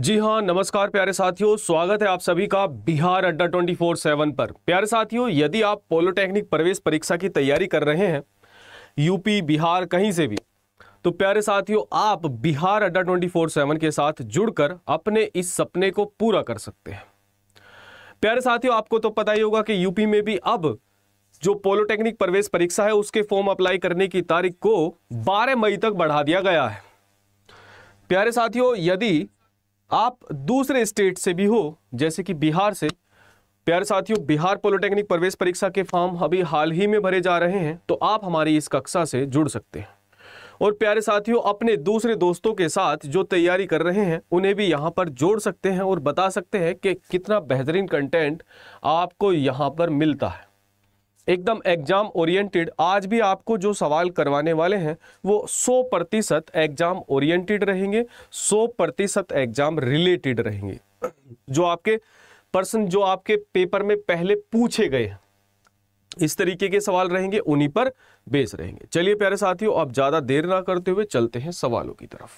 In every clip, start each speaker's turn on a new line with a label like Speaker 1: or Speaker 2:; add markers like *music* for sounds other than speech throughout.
Speaker 1: जी हाँ नमस्कार प्यारे साथियों स्वागत है आप सभी का बिहार अड्डा 24/7 पर प्यारे साथियों यदि आप पॉलिटेक्निक प्रवेश परीक्षा की तैयारी कर रहे हैं यूपी बिहार कहीं से भी तो प्यारे साथियों आप बिहार अड्डा 24/7 के साथ जुड़कर अपने इस सपने को पूरा कर सकते हैं प्यारे साथियों आपको तो पता ही होगा कि यूपी में भी अब जो पॉलिटेक्निक प्रवेश परीक्षा है उसके फॉर्म अप्लाई करने की तारीख को बारह मई तक बढ़ा दिया गया है प्यारे साथियों यदि आप दूसरे स्टेट से भी हो जैसे कि बिहार से प्यारे साथियों बिहार पॉलिटेक्निक प्रवेश परीक्षा के फॉर्म अभी हाल ही में भरे जा रहे हैं तो आप हमारी इस कक्षा से जुड़ सकते हैं और प्यारे साथियों अपने दूसरे दोस्तों के साथ जो तैयारी कर रहे हैं उन्हें भी यहाँ पर जोड़ सकते हैं और बता सकते हैं कि कितना बेहतरीन कंटेंट आपको यहाँ पर मिलता है एकदम एग्जाम ओरिएंटेड आज भी आपको जो सवाल करवाने वाले हैं वो 100 प्रतिशत एग्जाम ओरिएंटेड रहेंगे 100 प्रतिशत एग्जाम रिलेटेड रहेंगे जो आपके पर्सन जो आपके पेपर में पहले पूछे गए हैं इस तरीके के सवाल रहेंगे उन्हीं पर बेस रहेंगे चलिए प्यारे साथियों अब ज़्यादा देर ना करते हुए चलते हैं सवालों की तरफ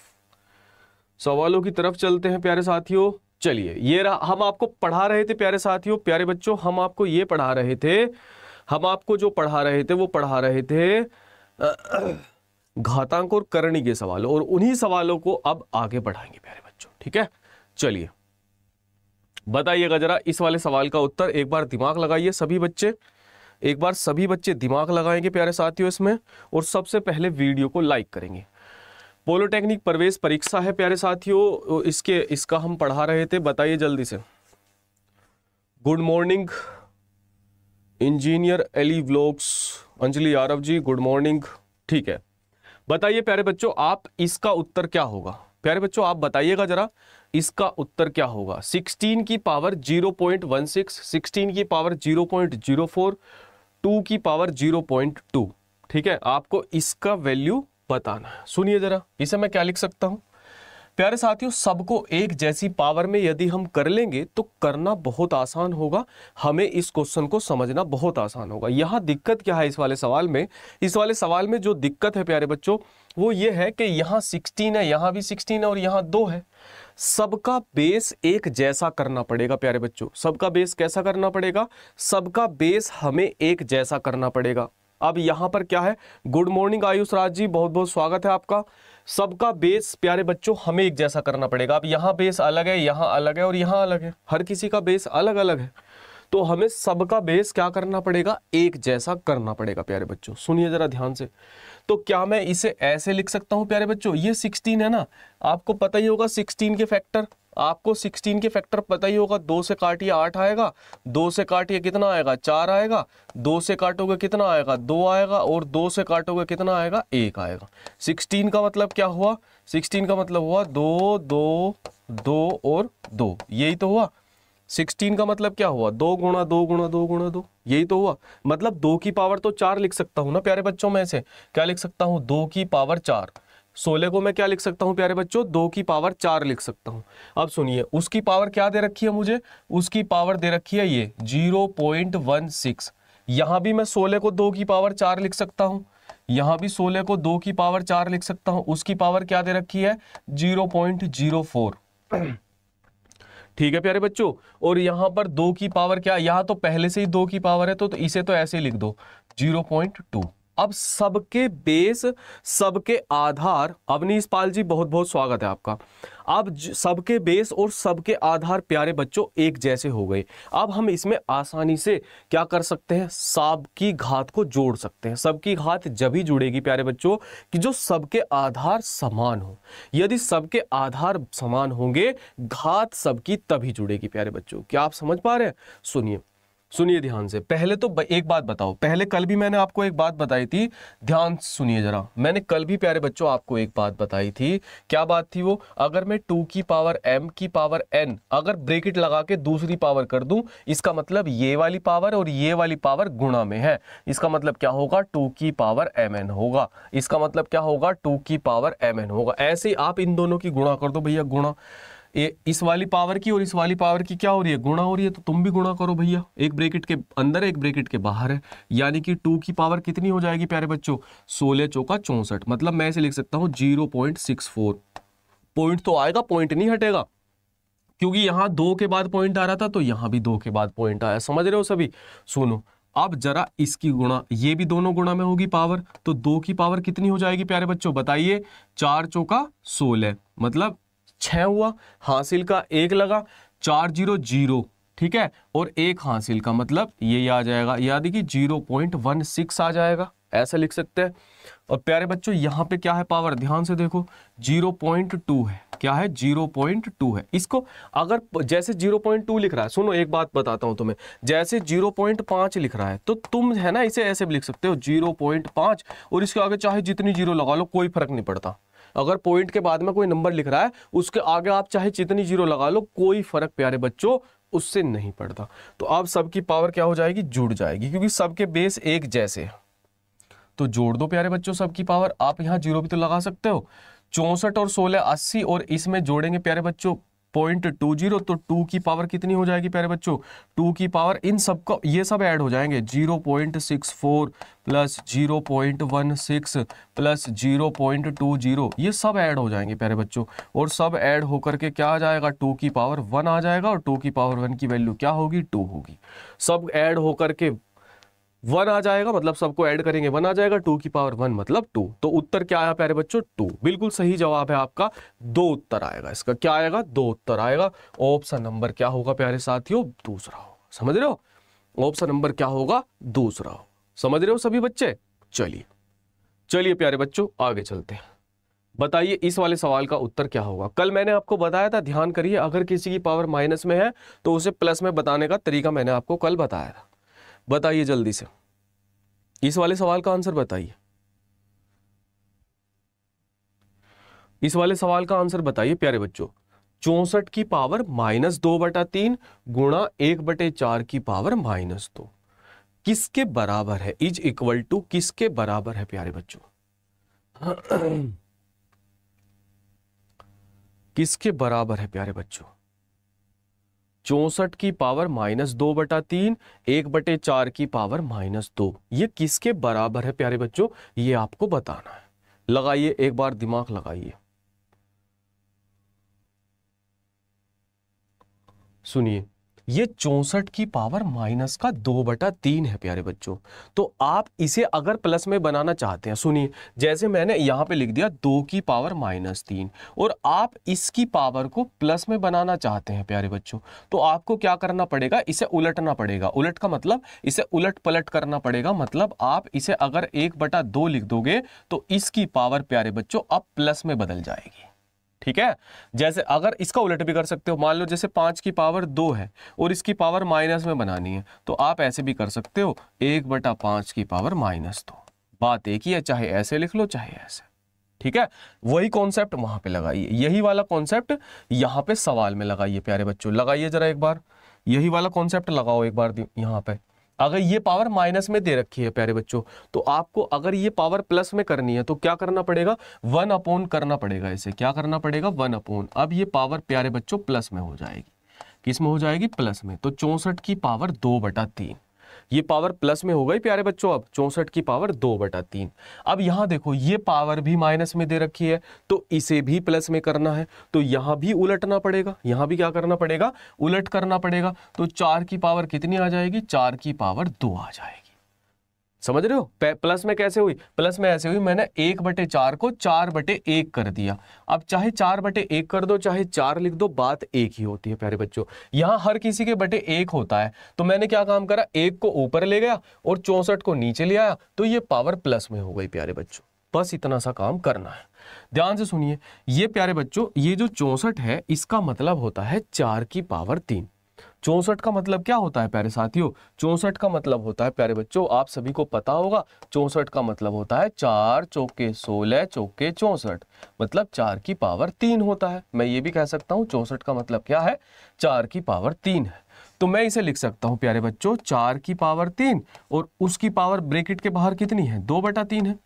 Speaker 1: सवालों की तरफ चलते हैं प्यारे साथियों चलिए ये रहा हम आपको पढ़ा रहे थे प्यारे साथियों प्यारे बच्चों हम आपको ये पढ़ा रहे थे हम आपको जो पढ़ा रहे थे वो पढ़ा रहे थे घातांक और करणी के सवाल और उन्हीं सवालों को अब आगे बढ़ाएंगे प्यारे बच्चों ठीक है चलिए बताइएगा जरा इस वाले सवाल का उत्तर एक बार दिमाग लगाइए सभी बच्चे एक बार सभी बच्चे दिमाग लगाएंगे प्यारे साथियों इसमें और सबसे पहले वीडियो को लाइक करेंगे पोलोटेक्निक प्रवेश परीक्षा है प्यारे साथियों इसके इसका हम पढ़ा रहे थे बताइए जल्दी से good morning engineer Ellie vlogs Anjali Yadav ji good morning ठीक है बताइए प्यारे बच्चों आप इसका उत्तर क्या होगा प्यारे बच्चों आप बताइएगा जरा इसका उत्तर क्या होगा 16 की पावर 0.16 16 की पावर 0.04 2 की पावर 0.2 ठीक है आपको इसका वैल्यू बताना है सुनिए जरा इसे मैं क्या लिख सकता हूं प्यारे साथियों सबको एक जैसी पावर में यदि हम कर लेंगे तो करना बहुत आसान होगा हमें इस क्वेश्चन को समझना बहुत आसान होगा यहाँ दिक्कत क्या है इस वाले सवाल में इस वाले सवाल में जो दिक्कत है प्यारे बच्चों वो ये है कि यहाँ सिक्सटीन है यहाँ भी सिक्सटीन है और यहाँ दो है सबका बेस एक जैसा करना पड़ेगा प्यारे बच्चों सबका बेस कैसा करना पड़ेगा सबका बेस हमें एक जैसा करना पड़ेगा अब यहाँ पर क्या है गुड मॉर्निंग आयुष राज जी बहुत बहुत स्वागत है आपका सबका बेस प्यारे बच्चों हमें एक जैसा करना पड़ेगा अब यहाँ बेस अलग है यहाँ अलग है और यहाँ अलग है हर किसी का बेस अलग अलग है तो हमें सबका बेस क्या करना पड़ेगा एक जैसा करना पड़ेगा प्यारे बच्चों सुनिए जरा ध्यान से तो क्या मैं इसे ऐसे लिख सकता हूँ प्यारे बच्चों ये सिक्सटीन है ना आपको पता ही होगा सिक्सटीन के फैक्टर आपको 16 के फैक्टर पता ही होगा दो से काटिए आठ आएगा दो से काटिए कितना आएगा चार आएगा दो से काटोगे कितना आएगा दो आएगा और दो से काटोगे कितना आएगा एक आएगा 16 का मतलब क्या हुआ 16 का मतलब हुआ दो दो दो और दो यही तो हुआ 16 का मतलब क्या हुआ दो गुणा दो गुणा दो गुणा दो यही तो हुआ मतलब दो की पावर तो चार लिख सकता हूं ना प्यारे बच्चों में से क्या लिख सकता हूं दो की पावर चार सोलह को मैं क्या लिख सकता हूँ प्यारे बच्चों दो की पावर चार लिख सकता हूँ अब सुनिए उसकी पावर क्या दे रखी है मुझे उसकी पावर दे रखी है ये जीरो पॉइंट वन सिक्स यहाँ भी मैं सोलह को दो की पावर चार लिख सकता हूँ यहाँ भी सोलह को दो की पावर चार लिख सकता हूँ उसकी पावर क्या दे रखी है जीरो पॉइंट जीरो फोर *clears throat* ठीक है प्यारे बच्चों और यहाँ पर दो की पावर क्या यहाँ तो पहले से ही दो की पावर है तो, तो इसे तो ऐसे लिख दो जीरो पॉइंट टू अब सबके बेस सबके आधार अवनीश पाल जी बहुत बहुत स्वागत है आपका अब सबके बेस और सबके आधार प्यारे बच्चों एक जैसे हो गए अब हम इसमें आसानी से क्या कर सकते हैं साब की घात को जोड़ सकते हैं सबकी घात जब ही जुड़ेगी प्यारे बच्चों कि जो सबके आधार समान हो यदि सबके आधार समान होंगे घात सबकी तभी जुड़ेगी प्यारे बच्चों क्या आप समझ पा रहे हैं सुनिए सुनिए ध्यान से पहले तो एक बात बताओ पहले कल भी मैंने आपको एक बात बताई थी ध्यान सुनिए जरा मैंने कल भी प्यारे बच्चों आपको एक बात बताई थी क्या बात थी वो अगर मैं टू की पावर एम की पावर एन अगर ब्रेकेट लगा के दूसरी पावर कर दूं इसका मतलब ये वाली पावर और ये वाली पावर गुणा में है इसका मतलब क्या होगा टू की पावर एम एन होगा इसका मतलब क्या होगा टू की पावर एम एन होगा ऐसे आप इन दोनों की गुणा कर दो भैया गुणा ये इस वाली पावर की और इस वाली पावर की क्या हो रही है गुणा हो रही है तो तुम भी गुणा करो भैया एक ब्रेकेट के अंदर है एक ब्रेकेट के बाहर है यानी कि टू की पावर कितनी हो जाएगी प्यारे बच्चों सोलह चौका चौंसठ मतलब मैं इसे लिख सकता हूँ zero point six four point तो आएगा पॉइंट नहीं हटेगा क्योंकि यहाँ दो के बाद पॉइंट आ रहा था तो यहाँ भी दो के बाद पॉइंट आया समझ रहे हो सभी सुनो अब जरा इसकी गुणा ये भी दोनों गुणा में होगी पावर तो दो की पावर कितनी हो जाएगी प्यारे बच्चों बताइए चार चौका सोलह मतलब छह हुआ हासिल का एक लगा चार जीरो जीरो ठीक है और एक हासिल का मतलब ये आ जाएगा याद कि जीरो पॉइंट वन सिक्स आ जाएगा ऐसा लिख सकते हैं और प्यारे बच्चों यहाँ पे क्या है पावर ध्यान से देखो जीरो पॉइंट टू है क्या है जीरो पॉइंट टू है इसको अगर जैसे जीरो पॉइंट टू लिख रहा है सुनो एक बात बताता हूँ तुम्हें जैसे जीरो पॉइंट पाँच लिख रहा है तो तुम है ना इसे ऐसे भी लिख सकते हो जीरो पॉइंट पाँच और इसके आगे चाहे जितनी जीरो लगा लो कोई फर्क नहीं पड़ता अगर पॉइंट के बाद में कोई नंबर लिख रहा है उसके आगे आप चाहे जितनी जीरो लगा लो कोई फर्क प्यारे बच्चों उससे नहीं पड़ता तो आप सबकी पावर क्या हो जाएगी जुड़ जाएगी क्योंकि सबके बेस एक जैसे है तो जोड़ दो प्यारे बच्चों सबकी पावर आप यहाँ जीरो भी तो लगा सकते हो चौंसठ और सोलह अस्सी और इसमें जोड़ेंगे प्यारे बच्चों पॉइंट टू जीरो तो टू की पावर कितनी हो जाएगी प्यारे बच्चों टू की पावर इन सबको ये सब ऐड हो जाएंगे zero point six four plus zero point one six plus zero point two zero ये सब ऐड हो जाएंगे प्यारे बच्चों और सब ऐड होकर के क्या आ जाएगा टू की पावर वन आ जाएगा और टू की पावर वन की वैल्यू क्या होगी टू होगी सब ऐड होकर के वन आ जाएगा मतलब सबको ऐड करेंगे वन आ जाएगा टू की पावर वन मतलब टू तो उत्तर क्या आया प्यारे बच्चों टू बिल्कुल सही जवाब है आपका दो उत्तर आएगा इसका क्या आएगा दो उत्तर आएगा ऑप्शन नंबर क्या होगा प्यारे साथियों दूसरा होगा समझ रहे हो ऑप्शन नंबर क्या होगा दूसरा होगा समझ रहे हो सभी बच्चे चलिए चलिए प्यारे बच्चों आगे चलते हैं बताइए इस वाले सवाल का उत्तर क्या होगा कल मैंने आपको बताया था ध्यान करिए अगर किसी की पावर माइनस में है तो उसे प्लस में बताने का तरीका मैंने आपको कल बताया था बताइए जल्दी से इस वाले सवाल का आंसर बताइए इस वाले सवाल का आंसर बताइए प्यारे बच्चों चौसठ की पावर माइनस दो बटा तीन गुणा एक बटे चार की पावर माइनस दो किसके बराबर है इज इक्वल टू किसके बराबर है प्यारे बच्चों किसके बराबर है प्यारे बच्चों चौसठ की पावर माइनस दो बटा तीन एक बटे चार की पावर माइनस दो ये किसके बराबर है प्यारे बच्चों ये आपको बताना है लगाइए एक बार दिमाग लगाइए सुनिए ये चौंसठ की पावर माइनस का दो बटा तीन है प्यारे बच्चों तो आप इसे अगर प्लस में बनाना चाहते हैं सुनिए जैसे मैंने यहाँ पे लिख दिया दो की पावर माइनस तीन और आप इसकी पावर को प्लस में बनाना चाहते हैं प्यारे बच्चों तो आपको क्या करना पड़ेगा इसे उलटना पड़ेगा उलट का मतलब इसे उलट पलट करना पड़ेगा मतलब आप इसे अगर एक बटा दो लिख दोगे तो इसकी पावर प्यारे बच्चों अब प्लस में बदल जाएगी ठीक है जैसे अगर इसका उलट भी कर सकते हो मान लो जैसे पांच की पावर दो है और इसकी पावर माइनस में बनानी है तो आप ऐसे भी कर सकते हो एक बटा पांच की पावर माइनस दो बात एक ही है चाहे ऐसे लिख लो चाहे ऐसे ठीक है वही कॉन्सेप्ट वहां पे लगाइए यही वाला कॉन्सेप्ट यहाँ पे सवाल में लगाइए प्यारे बच्चों लगाइए जरा एक बार यही वाला कॉन्सेप्ट लगाओ एक बार यहाँ पे अगर ये पावर माइनस में दे रखी है प्यारे बच्चों तो आपको अगर ये पावर प्लस में करनी है तो क्या करना पड़ेगा वन अपोन करना पड़ेगा इसे क्या करना पड़ेगा वन अपोन अब ये पावर प्यारे बच्चों प्लस में हो जाएगी किस में हो जाएगी प्लस में तो चौंसठ की पावर दो बटा तीन ये पावर प्लस में हो गई प्यारे बच्चों अब चौसठ की पावर दो बटा तीन अब यहां देखो ये पावर भी माइनस में दे रखी है तो इसे भी प्लस में करना है तो यहां भी उलटना पड़ेगा यहां भी क्या करना पड़ेगा उलट करना पड़ेगा तो चार की पावर कितनी आ जाएगी चार की पावर दो आ जाएगी समझ रहे हो प्लस में कैसे हुई प्लस में ऐसे हुई मैंने एक बटे चार को चार बटे एक कर दिया अब चाहे चार बटे एक कर दो चाहे चार लिख दो बात एक ही होती है प्यारे बच्चों यहाँ हर किसी के बटे एक होता है तो मैंने क्या काम करा एक को ऊपर ले गया और चौंसठ को नीचे ले आया तो ये पावर प्लस में हो गई प्यारे बच्चों बस इतना सा काम करना है ध्यान से सुनिए ये प्यारे बच्चों ये जो चौंसठ है इसका मतलब होता है चार की पावर तीन चौंसठ का मतलब क्या होता है प्यारे साथियों चौंसठ का मतलब होता है प्यारे बच्चों आप सभी को पता होगा चौंसठ का मतलब होता है चार चौके सोलह चौके चौंसठ मतलब चार की पावर तीन होता है मैं ये भी कह सकता हूँ चौंसठ का मतलब क्या है चार की पावर तीन है तो मैं इसे लिख सकता हूँ प्यारे बच्चों चार की पावर तीन और उसकी पावर ब्रेकेट के बाहर कितनी है दो बटा तीन है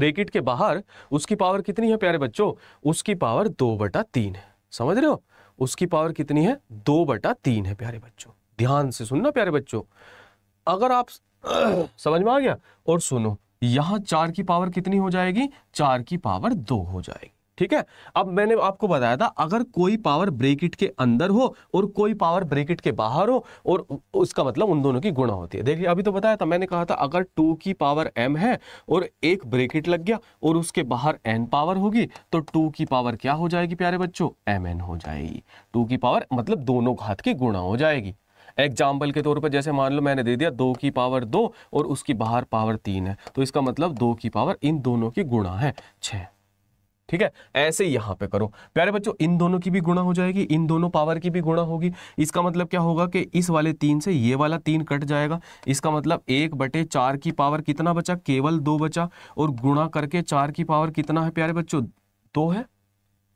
Speaker 1: ब्रेकेट के बाहर उसकी पावर कितनी है प्यारे बच्चों उसकी पावर दो बटा तीन है समझ रहे हो उसकी पावर कितनी है दो बटा तीन है प्यारे बच्चों ध्यान से सुनना प्यारे बच्चों अगर आप *clears throat* समझ में आ गया और सुनो यहां चार की पावर कितनी हो जाएगी चार की पावर दो हो जाएगी ठीक है अब मैंने आपको बताया था अगर कोई पावर ब्रेकिट के अंदर हो और कोई पावर ब्रेकिट के बाहर हो और उसका मतलब उन दोनों की गुणा होती है देखिए अभी तो बताया था मैंने कहा था अगर टू की पावर एम है और एक ब्रेकिट लग गया और उसके बाहर एन पावर होगी तो टू की पावर क्या हो जाएगी प्यारे बच्चों एम एन हो जाएगी टू की पावर मतलब दोनों घात की गुणा हो जाएगी एग्जाम्पल के तौर पर जैसे मान लो मैंने दे दिया दो की पावर दो और उसकी बाहर पावर तीन है तो इसका मतलब दो की पावर इन दोनों की गुणा है छः ठीक है ऐसे यहां पे करो प्यारे बच्चों इन दोनों की भी गुणा हो जाएगी इन दोनों पावर की भी गुणा होगी इसका मतलब क्या होगा कि इस वाले तीन से ये वाला तीन कट जाएगा इसका मतलब एक बटे चार की पावर कितना बचा केवल दो बचा और गुणा करके चार की पावर कितना है प्यारे बच्चों दो है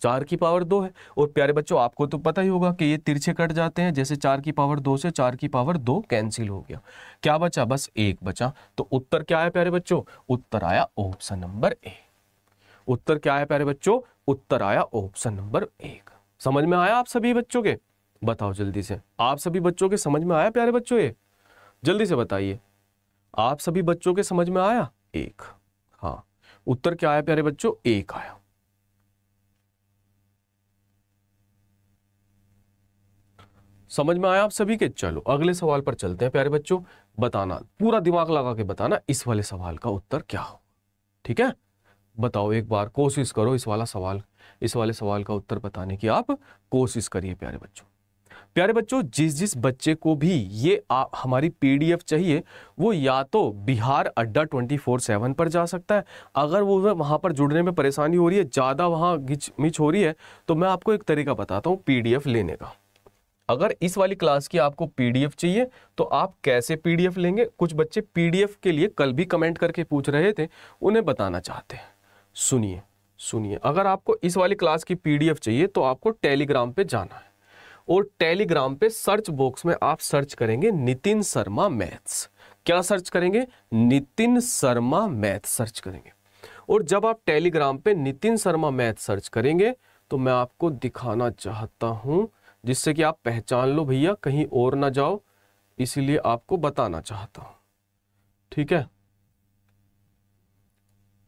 Speaker 1: चार की पावर दो है और प्यारे बच्चों आपको तो पता ही होगा कि ये तिरछे कट जाते हैं जैसे चार की पावर दो से चार की पावर दो कैंसिल हो गया क्या बचा बस एक बचा तो उत्तर क्या आया प्यारे बच्चों उत्तर आया ऑप्शन नंबर एक उत्तर क्या है प्यारे बच्चों उत्तर आया ऑप्शन नंबर एक समझ में आया आप सभी बच्चों के बताओ जल्दी से आप सभी बच्चों के समझ में आया प्यारे बच्चों ये जल्दी से बताइए आप सभी बच्चों के समझ में आया एक हाँ उत्तर क्या आया प्यारे बच्चों एक आया समझ में आया आप सभी के चलो अगले सवाल पर चलते हैं प्यारे बच्चों बताना पूरा दिमाग लगा के बताना इस वाले सवाल का उत्तर क्या हो ठीक है बताओ एक बार कोशिश करो इस वाला सवाल इस वाले सवाल का उत्तर बताने की आप कोशिश करिए प्यारे बच्चों प्यारे बच्चों जिस जिस बच्चे को भी ये आ, हमारी पीडीएफ चाहिए वो या तो बिहार अड्डा ट्वेंटी फोर सेवन पर जा सकता है अगर वो वहाँ पर जुड़ने में परेशानी हो रही है ज़्यादा वहाँ घिच मिच हो रही है तो मैं आपको एक तरीका बताता हूँ पीडीएफ लेने का अगर इस वाली क्लास की आपको पीडीएफ चाहिए तो आप कैसे पी लेंगे कुछ बच्चे पी के लिए कल भी कमेंट करके पूछ रहे थे उन्हें बताना चाहते हैं सुनिए सुनिए अगर आपको इस वाली क्लास की पीडीएफ चाहिए तो आपको टेलीग्राम पे जाना है और टेलीग्राम पे सर्च बॉक्स में आप सर्च करेंगे नितिन शर्मा मैथ्स क्या सर्च करेंगे नितिन शर्मा मैथ सर्च करेंगे और जब आप टेलीग्राम पे नितिन शर्मा मैथ सर्च करेंगे तो मैं आपको दिखाना चाहता हूं जिससे कि आप पहचान लो भैया कहीं और ना जाओ इसीलिए आपको बताना चाहता हूं ठीक है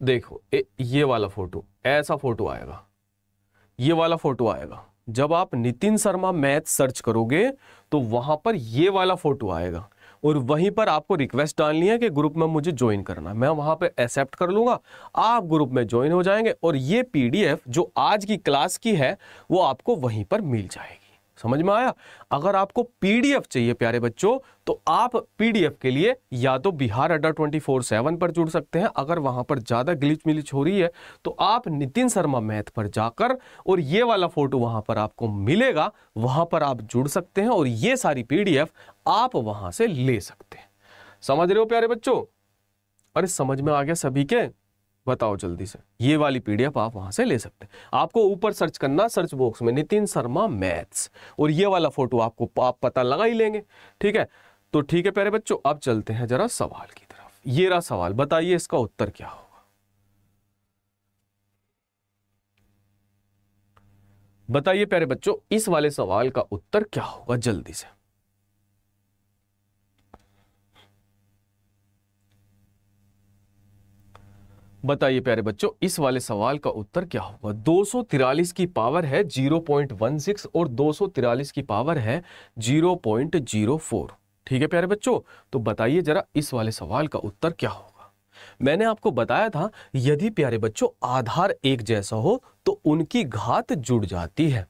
Speaker 1: देखो ए, ये वाला फोटो ऐसा फोटो आएगा ये वाला फोटो आएगा जब आप नितिन शर्मा मैथ सर्च करोगे तो वहां पर ये वाला फोटो आएगा और वहीं पर आपको रिक्वेस्ट डालनी है कि ग्रुप में मुझे ज्वाइन करना है मैं वहां पर एक्सेप्ट कर लूंगा आप ग्रुप में ज्वाइन हो जाएंगे और ये पीडीएफ जो आज की क्लास की है वो आपको वहीं पर मिल जाएगी समझ में आया अगर आपको पीडीएफ चाहिए प्यारे बच्चों तो आप पीडीएफ के लिए या तो बिहार अड्डा ट्वेंटी फोर सेवन पर जुड़ सकते हैं अगर वहां पर ज्यादा ग्लिच मिलिच हो रही है तो आप नितिन शर्मा मैथ पर जाकर और ये वाला फोटो वहां पर आपको मिलेगा वहां पर आप जुड़ सकते हैं और ये सारी पीडीएफ आप वहां से ले सकते हैं समझ रहे हो प्यारे बच्चों अरे समझ में आ गया सभी के बताओ जल्दी से ये वाली पीडीएफ आप वहां से ले सकते हैं आपको ऊपर सर्च करना सर्च बॉक्स में नितिन शर्मा मैथ्स और ये वाला फोटो आपको आप पता लगा ही लेंगे ठीक है तो ठीक है प्यारे बच्चों अब चलते हैं जरा सवाल की तरफ ये रहा सवाल बताइए इसका उत्तर क्या होगा बताइए प्यारे बच्चों इस वाले सवाल का उत्तर क्या होगा जल्दी से बताइए प्यारे बच्चों इस वाले सवाल का उत्तर क्या होगा दो की पावर है 0.16 और दो की पावर है 0.04 ठीक है प्यारे बच्चों तो बताइए जरा इस वाले सवाल का उत्तर क्या होगा मैंने आपको बताया था यदि प्यारे बच्चों आधार एक जैसा हो तो उनकी घात जुड़ जाती है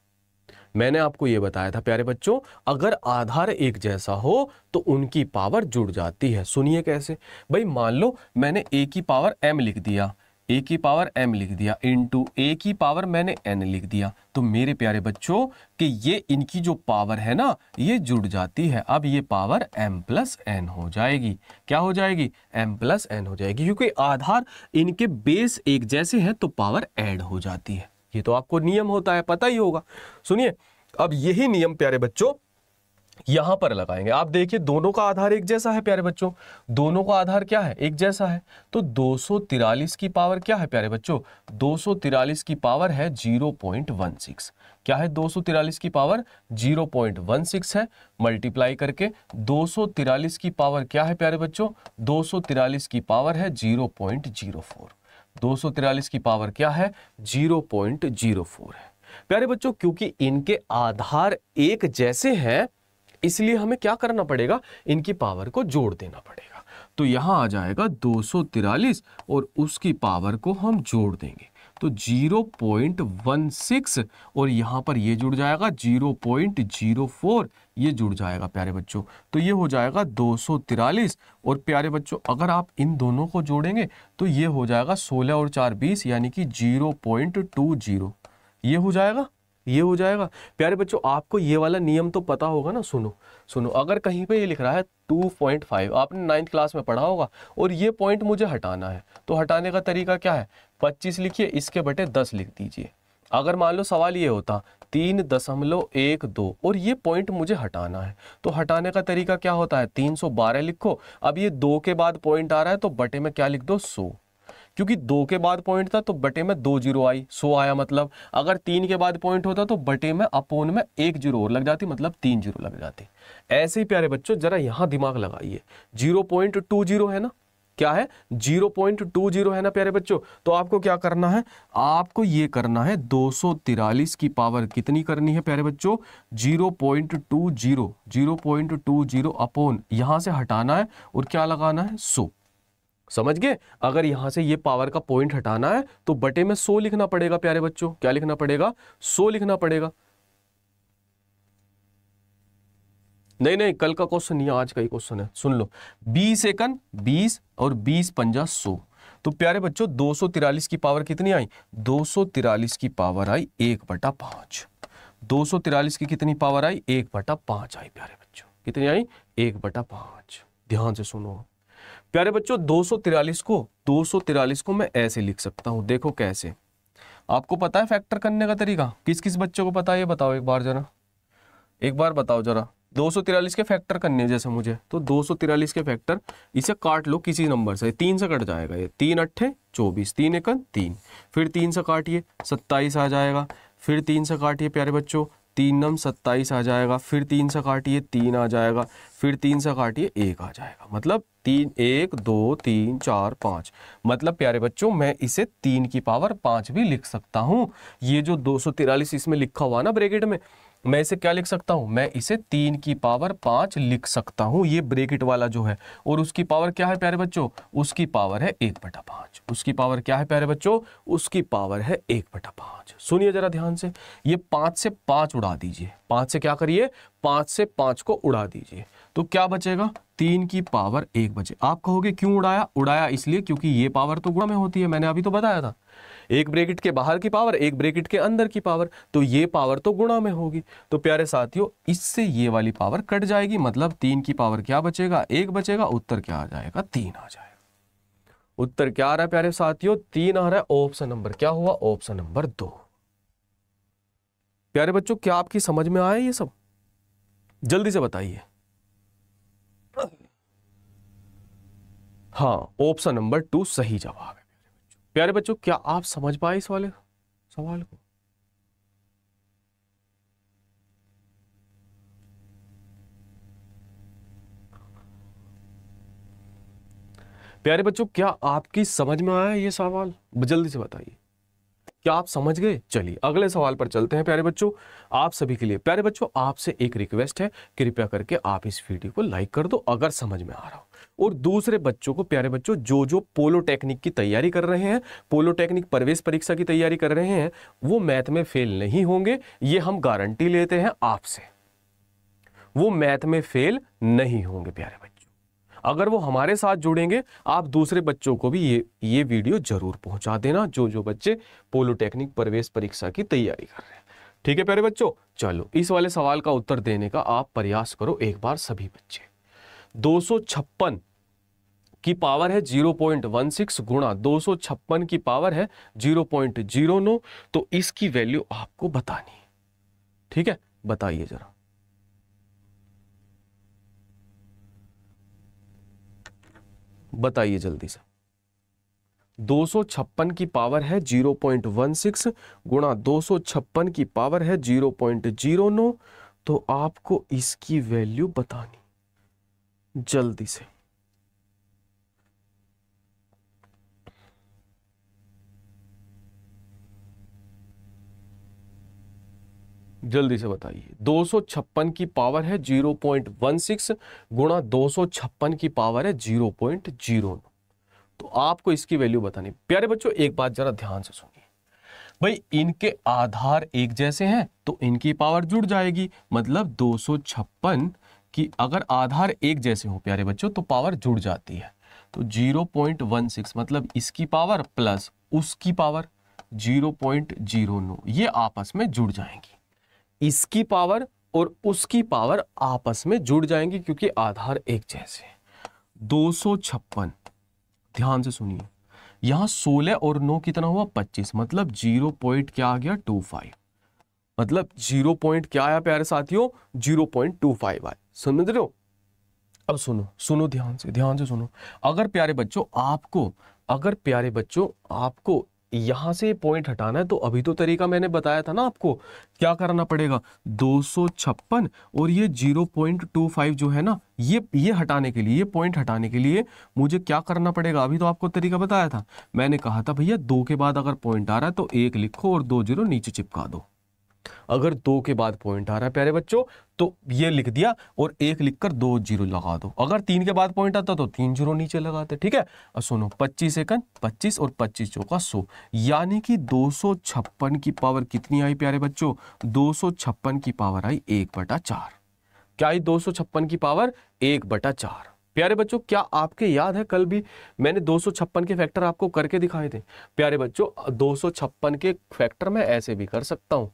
Speaker 1: मैंने आपको ये बताया था प्यारे बच्चों अगर आधार एक जैसा हो तो उनकी पावर जुड़ जाती है सुनिए कैसे भाई मान लो मैंने ए की पावर एम लिख दिया ए की पावर एम लिख दिया इंटू ए की पावर मैंने एन लिख दिया तो मेरे प्यारे बच्चों कि ये इनकी जो पावर है ना ये जुड़ जाती है अब ये पावर एम प्लस एन हो जाएगी क्या हो जाएगी एम प्लस एन हो जाएगी क्योंकि आधार इनके बेस एक जैसे हैं तो पावर ऐड हो जाती है ये तो आपको नियम होता है पता ही होगा सुनिए अब यही नियम प्यारे बच्चों यहां पर लगाएंगे आप देखिए दोनों का आधार एक जैसा है प्यारे बच्चों दोनों का आधार क्या है एक जैसा है तो दो की पावर क्या है प्यारे बच्चों दो की पावर है 0.16 क्या है दो की पावर 0.16 है मल्टीप्लाई करके दो की पावर क्या है प्यारे बच्चों दो की पावर है 0.04 दो की पावर क्या है 0.04 है प्यारे बच्चों क्योंकि इनके आधार एक जैसे हैं इसलिए हमें क्या करना पड़ेगा इनकी पावर को जोड़ देना पड़ेगा तो यहां आ जाएगा दो और उसकी पावर को हम जोड़ देंगे तो 0.16 और यहाँ पर ये जुड़ जाएगा 0.04 ये जुड़ जाएगा प्यारे बच्चों तो ये हो जाएगा दो और प्यारे बच्चों अगर आप इन दोनों को जोड़ेंगे तो ये हो जाएगा 16 और 4 बीस यानी कि 0.20 ये हो जाएगा ये हो जाएगा प्यारे बच्चों आपको ये वाला नियम तो पता होगा ना सुनो सुनो अगर कहीं पे ये लिख रहा है 2.5 आपने नाइन्थ क्लास में पढ़ा होगा और ये पॉइंट मुझे हटाना है तो हटाने का तरीका क्या है 25 लिखिए इसके बटे 10 लिख दीजिए अगर मान लो सवाल ये होता तीन दशमलव एक दो और ये पॉइंट मुझे हटाना है तो हटाने का तरीका क्या होता है तीन सौ बारह लिखो अब ये दो के बाद पॉइंट आ रहा है तो बटे में क्या लिख दो सौ क्योंकि दो के बाद पॉइंट था तो बटे में दो जीरो आई सो आया मतलब अगर तीन के बाद पॉइंट होता तो बटे में अपोन में एक जीरो और लग जाती मतलब तीन जीरो लग जाते ऐसे ही प्यारे बच्चों जरा यहाँ दिमाग लगाइए जीरो पॉइंट टू जीरो है ना क्या है जीरो पॉइंट टू जीरो है ना प्यारे बच्चों तो आपको क्या करना है आपको ये करना है दो सौ तिरालीस की पावर कितनी करनी है प्यारे बच्चों zero point two zero zero point two zero upon यहाँ से हटाना है और क्या लगाना है सो समझ गए अगर यहां से ये पावर का पॉइंट हटाना है तो बटे में सो लिखना पड़ेगा प्यारे बच्चों क्या लिखना पड़ेगा सो लिखना पड़ेगा नहीं नहीं कल का क्वेश्चन नहीं आज का ही क्वेश्चन है सुन लो बीस एकन बीस और बीस पंजा सो तो प्यारे बच्चों दो की पावर कितनी आई दो की पावर आई एक बटा पांच दो की कितनी पावर आई एक बटा पांच आई प्यारे बच्चों कितनी आई एक बटा पांच ध्यान से सुनो प्यारे बच्चों 243 को 243 को मैं ऐसे लिख सकता हूँ देखो कैसे आपको पता है फैक्टर करने का तरीका किस किस बच्चों को पता है ये बताओ एक बार जरा एक बार बताओ जरा 243 के फैक्टर करने जैसे मुझे तो 243 के फैक्टर इसे काट लो किसी नंबर से तीन से कट जाएगा ये तीन अट्ठे चौबीस तीन एक तीन फिर तीन से काटिए सत्ताईस आ जाएगा फिर तीन से काटिए प्यारे बच्चों तीन नम सत्ताईस आ जाएगा फिर तीन से काटिए तीन आ जाएगा फिर तीन से काटिए एक आ जाएगा मतलब तीन एक दो तीन चार पाँच मतलब प्यारे बच्चों मैं इसे तीन की पावर पाँच भी लिख सकता हूँ ये जो दो सौ तिरालीस इसमें लिखा हुआ ना ब्रेकेट में मैं इसे क्या लिख सकता हूं मैं इसे तीन की पावर पांच लिख सकता हूं ये ब्रेकिट वाला जो है और उसकी पावर क्या है प्यारे बच्चों उसकी पावर है एक बटा पांच उसकी पावर क्या है प्यारे बच्चों उसकी पावर है एक बटा पांच सुनिए जरा ध्यान से ये पांच से पांच उड़ा दीजिए पांच से क्या करिए पांच से पांच को उड़ा दीजिए तो क्या बचेगा तीन की पावर एक बचे आप कहोगे क्यों उड़ाया उड़ाया इसलिए क्योंकि ये पावर तो गुणा में होती है मैंने अभी तो बताया था एक ब्रेकिट के बाहर की पावर एक ब्रेकिट के अंदर की पावर तो ये पावर तो गुणा में होगी तो प्यारे साथियों इससे ये वाली पावर कट जाएगी मतलब तीन की पावर क्या बचेगा एक बचेगा उत्तर क्या आ जाएगा तीन आ जाएगा उत्तर क्या आ रहा है प्यारे साथियों तीन आ रहा है ऑप्शन नंबर क्या हुआ ऑप्शन नंबर दो प्यारे बच्चों क्या आपकी समझ में आया ये सब जल्दी से बताइए हाँ ऑप्शन नंबर टू सही जवाब है प्यारे बच्चों क्या आप समझ पाए इस वाले सवाल को प्यारे बच्चों क्या आपकी समझ में आया ये सवाल जल्दी से बताइए क्या आप समझ गए चलिए अगले सवाल पर चलते हैं प्यारे बच्चों आप सभी के लिए प्यारे बच्चों आपसे एक रिक्वेस्ट है कृपया करके आप इस वीडियो को लाइक कर दो अगर समझ में आ रहा हो और दूसरे बच्चों को प्यारे बच्चों जो जो पोलो टेक्निक की तैयारी कर रहे हैं पोलो टेक्निक प्रवेश परीक्षा की तैयारी कर रहे हैं वो मैथ में फेल नहीं होंगे ये हम गारंटी लेते हैं आपसे वो मैथ में फेल नहीं होंगे प्यारे बच्चे अगर वो हमारे साथ जुड़ेंगे आप दूसरे बच्चों को भी ये ये वीडियो जरूर पहुंचा देना जो जो बच्चे पोलोटेक्निक प्रवेश परीक्षा की तैयारी कर रहे हैं ठीक है प्यारे बच्चों चलो इस वाले सवाल का उत्तर देने का आप प्रयास करो एक बार सभी बच्चे दो की पावर है 0.16 गुणा दो की पावर है 0.09 तो इसकी वैल्यू आपको बतानी ठीक है बताइए जरा बताइए जल्दी से दो छप्पन की पावर है जीरो पॉइंट वन सिक्स गुणा दो छप्पन की पावर है जीरो पॉइंट जीरो तो आपको इसकी वैल्यू बतानी जल्दी से जल्दी से बताइए दो की पावर है 0.16 गुणा दो की पावर है 0.09 तो आपको इसकी वैल्यू बतानी प्यारे बच्चों एक बात जरा ध्यान से सुनिए भाई इनके आधार एक जैसे हैं तो इनकी पावर जुड़ जाएगी मतलब दो की अगर आधार एक जैसे हो प्यारे बच्चों तो पावर जुड़ जाती है तो 0.16 मतलब इसकी पावर प्लस उसकी पावर 0.09 ये आपस में जुड़ जाएंगी इसकी पावर और उसकी पावर आपस में जुड़ जाएंगी क्योंकि आधार एक जैसे दो सौ छप्पन ध्यान से सुनिए यहां 16 और नौ कितना हुआ पच्चीस मतलब जीरो पॉइंट क्या आ गया टू फाइव मतलब जीरो पॉइंट क्या आया प्यारे साथियों जीरो पॉइंट टू फाइव आए समझ रहे हो अब सुनो सुनो ध्यान से ध्यान से सुनो अगर प्यारे बच्चों आपको अगर प्यारे बच्चों आपको यहां से पॉइंट हटाना है तो अभी तो तरीका मैंने बताया था ना आपको क्या करना पड़ेगा दो और ये 0.25 जो है ना ये ये हटाने के लिए ये पॉइंट हटाने के लिए मुझे क्या करना पड़ेगा अभी तो आपको तरीका बताया था मैंने कहा था भैया दो के बाद अगर पॉइंट आ रहा है तो एक लिखो और दो जीरो नीचे चिपका दो अगर दो के बाद पॉइंट आ रहा है प्यारे बच्चों तो ये लिख दिया और एक लिखकर दो जीरो लगा दो अगर तीन के बाद पॉइंट आता तो तीन जीरो नीचे लगाते ठीक है और सुनो पच्चीस एकन पच्चीस और पच्चीस चौका सो यानी कि दो सौ छप्पन की पावर कितनी आई प्यारे बच्चों दो सौ छप्पन की पावर आई एक बटा चार क्या आई दो सौ छप्पन की पावर एक बटा चार प्यारे बच्चों क्या आपके याद है कल भी मैंने 256 के फैक्टर आपको करके दिखाए थे प्यारे बच्चों 256 के फैक्टर मैं ऐसे भी कर सकता हूँ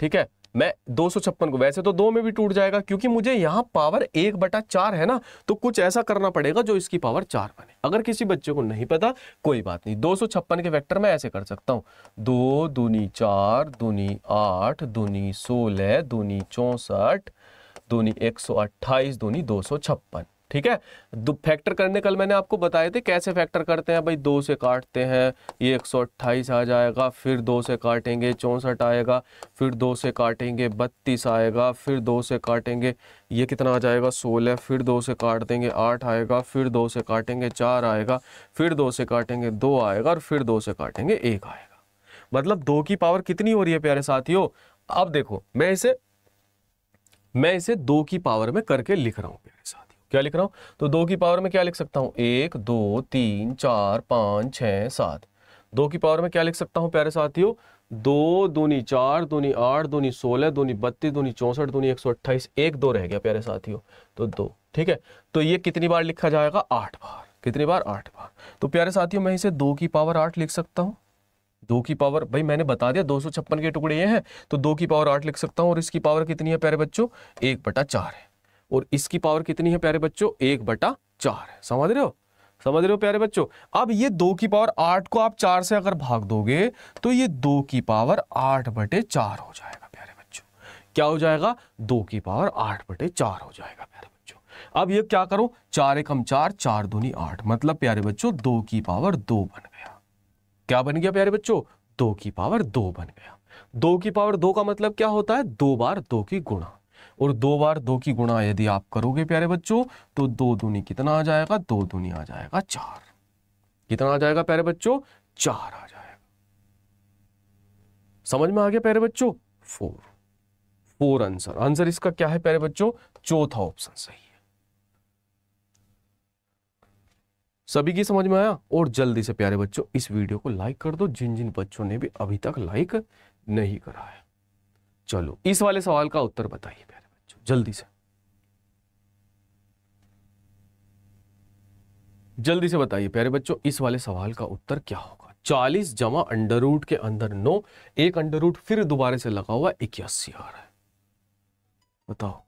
Speaker 1: ठीक है मैं दो को वैसे तो दो में भी टूट जाएगा क्योंकि मुझे यहाँ पावर एक बटा चार है ना तो कुछ ऐसा करना पड़ेगा जो इसकी पावर चार बने अगर किसी बच्चे को नहीं पता कोई बात नहीं दो के वेक्टर मैं ऐसे कर सकता हूँ दो दूनी चार दूनी आठ दूनी सोलह दूनी चौसठ दूनी एक सौ अट्ठाईस दूनी दो सौ छप्पन ठीक है दो फैक्टर करने कल मैंने आपको बताए थे कैसे फैक्टर करते हैं भाई दो से काटते हैं ये एक सौ अट्ठाईस आ जाएगा फिर दो से काटेंगे चौंसठ आएगा फिर दो से काटेंगे बत्तीस आएगा फिर दो से काटेंगे ये कितना आ जाएगा सोलह फिर दो से काट देंगे आठ आएगा फिर दो से काटेंगे चार आएगा फिर दो से काटेंगे दो आएगा और फिर दो से काटेंगे एक आएगा मतलब दो की पावर कितनी हो रही है प्यारे साथियों अब देखो मैं इसे मैं इसे दो की पावर में करके लिख रहा हूँ क्या लिख रहा हूं तो दो की पावर में क्या लिख सकता हूँ एक दो तीन चार पाँच छ सात दो की पावर में क्या लिख सकता हूँ प्यारे साथियों दो दूनी चार दूनी आठ दूनी सोलह दूनी बत्तीस दूनी चौसठ दूनी एक सौ अट्ठाईस एक दो रह गया प्यारे साथियों तो दो ठीक है तो ये कितनी बार लिखा जाएगा आठ बार कितनी बार आठ बार तो प्यारे साथियों मैं इसे दो की पावर आठ लिख सकता हूं दो की पावर भाई मैंने बता दिया दो के टुकड़े ये हैं तो दो की पावर आठ लिख सकता हूँ और इसकी पावर कितनी है प्यारे बच्चों एक बटा चार है और इसकी पावर कितनी है प्यारे बच्चों एक बटा चार है समझ रहे हो समझ रहे हो प्यारे बच्चों अब ये दो की पावर आठ को आप चार से अगर भाग दोगे तो ये दो की पावर आठ बटे चार हो जाएगा प्यारे बच्चों क्या हो जाएगा दो की पावर आठ बटे चार हो जाएगा प्यारे बच्चों अब ये क्या करो चार एकम चार चार दूनी आठ मतलब प्यारे बच्चों दो की पावर दो बन गया क्या बन गया प्यारे बच्चों दो की पावर दो बन गया दो की पावर दो का मतलब क्या होता है दो बार दो की गुणा और दो बार दो की गुणा यदि आप करोगे प्यारे बच्चों तो दो दुनी कितना आ जाएगा दो दुनी आ जाएगा चार कितना आ जाएगा प्यारे बच्चों चार आ जाएगा समझ में आ गया प्यारे बच्चों फोर फोर आंसर आंसर इसका क्या है प्यारे बच्चों चौथा ऑप्शन सही है सभी की समझ में आया और जल्दी से प्यारे बच्चों इस वीडियो को लाइक कर दो जिन जिन बच्चों ने भी अभी तक लाइक नहीं करा है चलो इस वाले सवाल का उत्तर बताइए जल्दी से जल्दी से बताइए प्यारे बच्चों इस वाले सवाल का उत्तर क्या होगा 40 जमा अंडर रूट के अंदर नो एक अंडर रूट फिर दोबारा से लगा हुआ इक्यासी आ रहा है बताओ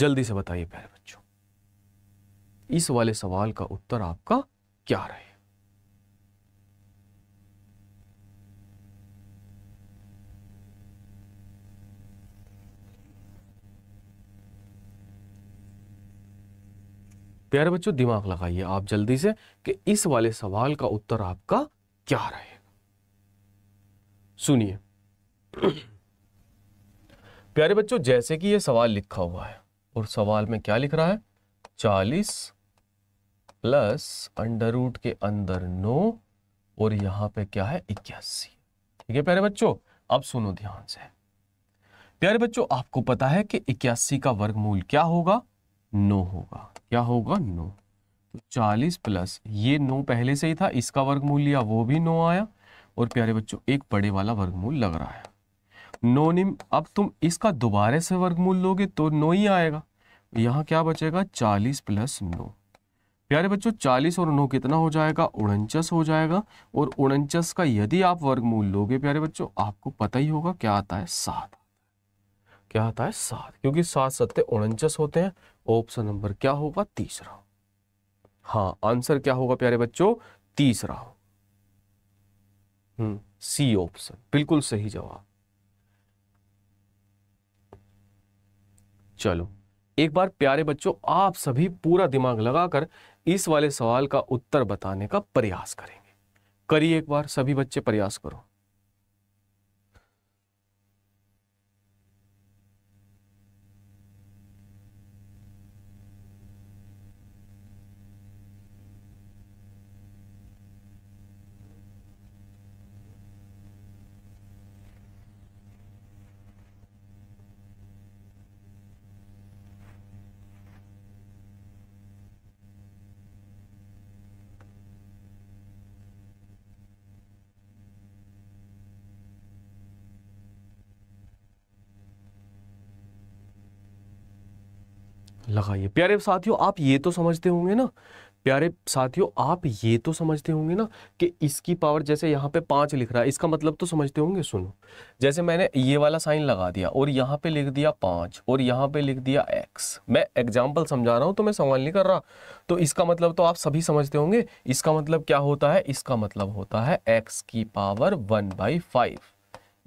Speaker 1: जल्दी से बताइए प्यारे बच्चों इस वाले सवाल का उत्तर आपका क्या रहेगा प्यारे बच्चों दिमाग लगाइए आप जल्दी से कि इस वाले सवाल का उत्तर आपका क्या रहेगा सुनिए *clears throat* प्यारे बच्चों जैसे कि यह सवाल लिखा हुआ है और सवाल में क्या लिख रहा है चालीस प्लस अंडर रूट के अंदर नो और यहां पे क्या है इक्यासी ठीक है प्यारे बच्चों अब सुनो ध्यान से प्यारे बच्चों आपको पता है कि इक्यासी का वर्गमूल क्या होगा नो होगा क्या होगा नो तो चालीस प्लस ये नो पहले से ही था इसका वर्गमूल लिया वो भी नो आया और प्यारे बच्चों एक बड़े वाला वर्गमूल लग रहा है नो निम अब तुम इसका दोबारे से वर्गमूल लोगे तो नो ही आएगा यहाँ क्या बचेगा चालीस प्लस नो प्यारे बच्चों चालीस और नो कितना हो जाएगा उनचास हो जाएगा और उनचास का यदि आप वर्गमूल लोगे प्यारे बच्चों आपको पता ही होगा क्या आता है सात क्या आता है सात क्योंकि सात सत्य उनचास होते हैं ऑप्शन नंबर क्या होगा तीसरा हाँ आंसर क्या होगा प्यारे बच्चों तीसरा हो हम्म सी ऑप्शन बिल्कुल सही जवाब चलो एक बार प्यारे बच्चों आप सभी पूरा दिमाग लगाकर इस वाले सवाल का उत्तर बताने का प्रयास करेंगे करिए एक बार सभी बच्चे प्रयास करो लगाइए प्यारे साथियों आप ये तो समझते होंगे ना प्यारे साथियों आप ये तो समझते होंगे ना कि इसकी पावर जैसे यहाँ पे पाँच लिख रहा है इसका मतलब तो समझते होंगे सुनो जैसे मैंने ये वाला साइन लगा दिया और यहाँ पे लिख दिया पाँच और यहाँ पे लिख दिया एक्स मैं एग्जाम्पल समझा रहा हूँ तो मैं सवाल नहीं कर रहा तो इसका मतलब तो आप सभी समझते होंगे इसका मतलब क्या होता है इसका मतलब होता है एक्स की पावर वन बाई फाइव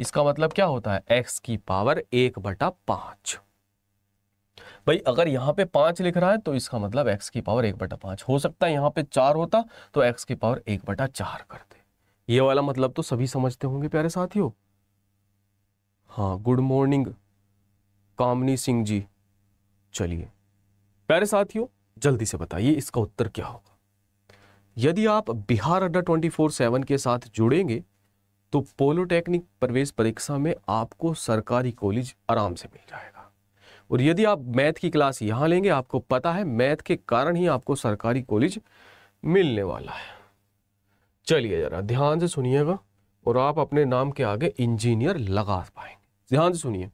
Speaker 1: इसका मतलब क्या होता है एक्स की पावर एक बटा पाँच भाई अगर यहाँ पे पांच लिख रहा है तो इसका मतलब एक्स की पावर एक बटा पांच हो सकता है यहाँ पे चार होता तो एक्स की पावर एक बटा चार करते ये वाला मतलब तो सभी समझते होंगे प्यारे साथियों हाँ गुड मॉर्निंग कामनी सिंह जी चलिए प्यारे साथियों जल्दी से बताइए इसका उत्तर क्या होगा यदि आप बिहार अड्डा ट्वेंटी फोर सेवन के साथ जुड़ेंगे तो पोलोटेक्निक प्रवेश परीक्षा में आपको सरकारी कॉलेज आराम से मिल जाएगा और यदि आप मैथ की क्लास यहाँ लेंगे आपको पता है मैथ के कारण ही आपको सरकारी कॉलेज मिलने वाला है चलिए जरा ध्यान से सुनिएगा और आप अपने नाम के आगे इंजीनियर लगा पाएंगे ध्यान से सुनिए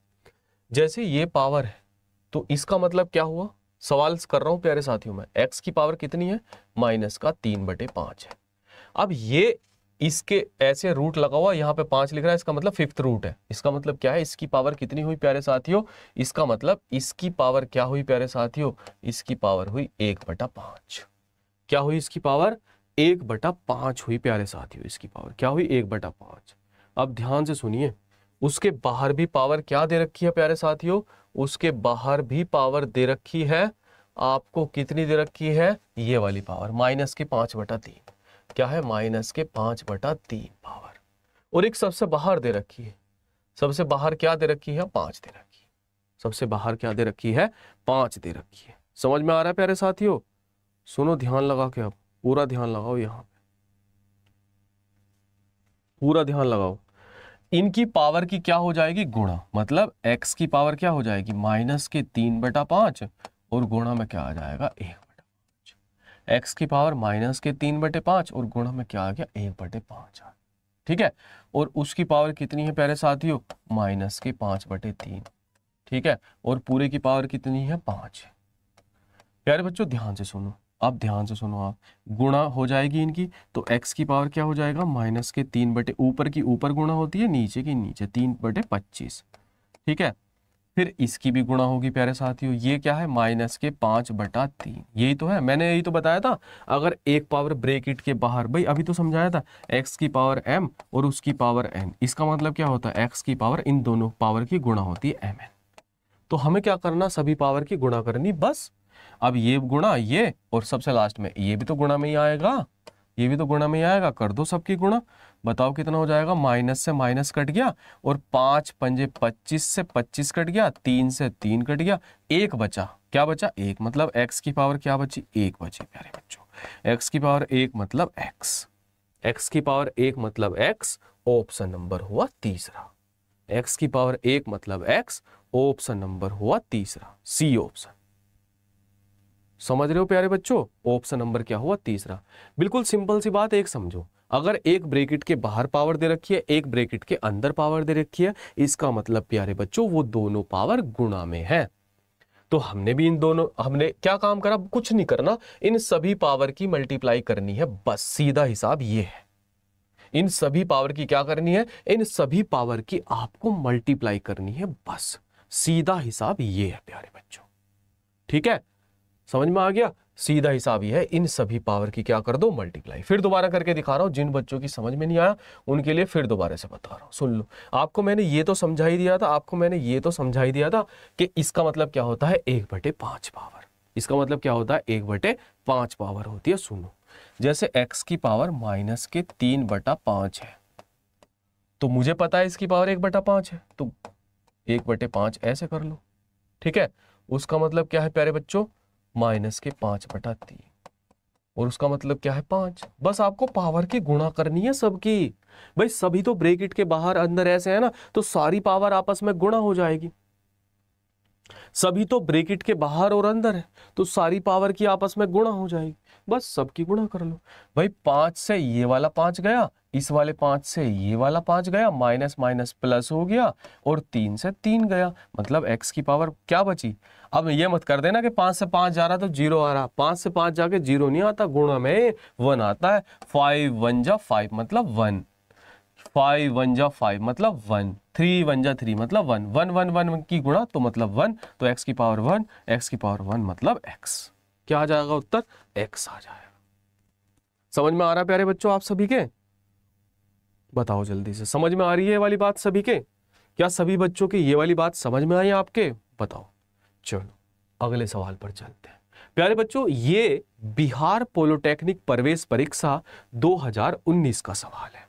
Speaker 1: जैसे ये पावर है तो इसका मतलब क्या हुआ सवाल कर रहा हूं प्यारे साथियों में एक्स की पावर कितनी है माइनस का तीन बटे पांच है अब ये इसके ऐसे रूट लगा हुआ यहाँ पे पांच लिख रहा है इसका मतलब फिफ्थ रूट है इसका मतलब क्या है इसकी पावर कितनी हुई प्यारे साथियों इसका मतलब इसकी पावर क्या हुई प्यारे साथियों इसकी पावर हुई एक बटा पांच क्या हुई इसकी पावर एक बटा पांच हुई प्यारे साथियों इसकी पावर क्या हुई एक बटा पांच अब ध्यान से सुनिए उसके बाहर भी पावर क्या दे रखी है प्यारे साथियों उसके बाहर भी पावर दे रखी है आपको कितनी दे रखी है ये वाली पावर माइनस की पांच बटा तीन क्या है माइनस के पांच बटा तीन पावर और एक सबसे बाहर दे रखी है सबसे बाहर क्या दे रखी है पांच दे रखी है सबसे बाहर क्या दे रखी है पांच दे रखी है समझ में आ रहा है प्यारे साथियों सुनो ध्यान लगा के अब पूरा ध्यान लगाओ यहां पूरा ध्यान लगाओ इनकी पावर की क्या हो जाएगी गुणा मतलब एक्स की पावर क्या हो जाएगी माइनस के तीन बटा पांच और गुणा में क्या आ जाएगा एक एक्स की पावर माइनस के तीन बटे पांच और गुण में क्या आ गया एक बटे पांच आ ठीक है और उसकी पावर कितनी है प्यारे साथियों माइनस के पांच बटे तीन ठीक है और पूरे की पावर कितनी है पांच प्यारे बच्चों ध्यान से सुनो आप ध्यान से सुनो आप गुणा हो जाएगी इनकी तो एक्स की पावर क्या हो जाएगा माइनस के तीन बटे ऊपर की ऊपर गुणा होती है नीचे की नीचे तीन बटे पच्चीस ठीक है फिर इसकी भी गुणा होगी प्यारे साथियों ये क्या है माइनस के पांच बटा तीन यही तो है मैंने यही तो बताया था अगर एक पावर ब्रेकिट के बाहर भाई अभी तो समझाया था एक्स की पावर एम और उसकी पावर एन इसका मतलब क्या होता है एक्स की पावर इन दोनों पावर की गुणा होती है एम एन तो हमें क्या करना सभी पावर की गुणा करनी बस अब ये गुणा ये और सबसे लास्ट में ये भी तो गुणा में ही आएगा ये भी तो गुणा में ही आएगा कर दो सबकी गुणा बताओ कितना हो जाएगा माइनस से माइनस कट गया और पांच पंजे पच्चीस से पच्चीस कट गया तीन से तीन कट गया एक बचा क्या बचा एक मतलब एक्स की पावर क्या बची एक बची प्यारे बच्चों एक्स की पावर एक मतलब एक्स एक्स की पावर एक मतलब एक्स ऑप्शन नंबर हुआ तीसरा एक्स की पावर एक मतलब एक्स ऑप्शन नंबर हुआ तीसरा सी ऑप्शन समझ रहे हो प्यारे बच्चों ऑप्शन नंबर क्या हुआ तीसरा बिल्कुल सिंपल सी बात एक समझो अगर एक ब्रेकेट के बाहर पावर दे रखी है एक ब्रेकेट के अंदर पावर दे रखी है इसका मतलब प्यारे बच्चों वो दोनों पावर गुणा में है तो हमने भी इन दोनों हमने क्या काम करा कुछ नहीं करना इन सभी पावर की मल्टीप्लाई करनी है बस सीधा हिसाब ये है इन सभी पावर की क्या करनी है इन सभी पावर की आपको मल्टीप्लाई करनी है बस सीधा हिसाब ये है प्यारे बच्चों ठीक है समझ में आ गया सीधा हिसाब ये है इन सभी पावर की क्या कर दो मल्टीप्लाई फिर दोबारा करके दिखा रहा हूँ जिन बच्चों की समझ में नहीं आया उनके लिए फिर दोबारा से बता रहा हूँ सुन लो आपको मैंने ये तो समझा ही दिया था आपको मैंने ये तो समझा ही दिया था कि इसका मतलब क्या होता है एक बटे पाँच पावर इसका मतलब क्या होता है एक बटे पाँच पावर होती है सुनो जैसे एक्स की पावर माइनस के तीन बटा पाँच है तो मुझे पता है इसकी पावर एक बटा पाँच है तो एक बटे पाँच ऐसे कर लो ठीक है उसका मतलब क्या है प्यारे बच्चों माइनस के पांच बटा तीन और उसका मतलब क्या है पांच बस आपको पावर की गुणा करनी है सबकी भाई सभी तो ब्रेकिट के बाहर अंदर ऐसे है ना तो सारी पावर आपस में गुणा हो जाएगी सभी तो ब्रेकिट के बाहर और अंदर है तो सारी पावर की आपस में गुणा हो जाएगी बस सबकी गुणा कर लो भाई पांच से ये वाला पांच गया इस वाले पांच से ये वाला पांच गया माइनस माइनस प्लस हो गया और तीन से तीन गया मतलब एक्स की पावर क्या बची अब ये मत कर देना कि पांच से पांच जा रहा तो जीरो आ रहा पांच से पांच जाके जीरो नहीं आता गुणा में वन आता है फाइव वन जा फाइव मतलब वन फाइव वन जा फाइव मतलब वन थ्री वन जा थ्री मतलब वन वन वन वन की गुणा तो मतलब वन तो एक्स की पावर वन एक्स की पावर वन मतलब एक्स क्या आ जाएगा उत्तर एक्स आ जाएगा समझ में आ रहा प्यारे बच्चों आप सभी के बताओ जल्दी से समझ में आ रही है वाली बात सभी के क्या सभी बच्चों की ये वाली बात समझ में आई आपके बताओ चलो अगले सवाल पर चलते हैं प्यारे बच्चों ये बिहार पोलोटेक्निक प्रवेश परीक्षा 2019 का सवाल है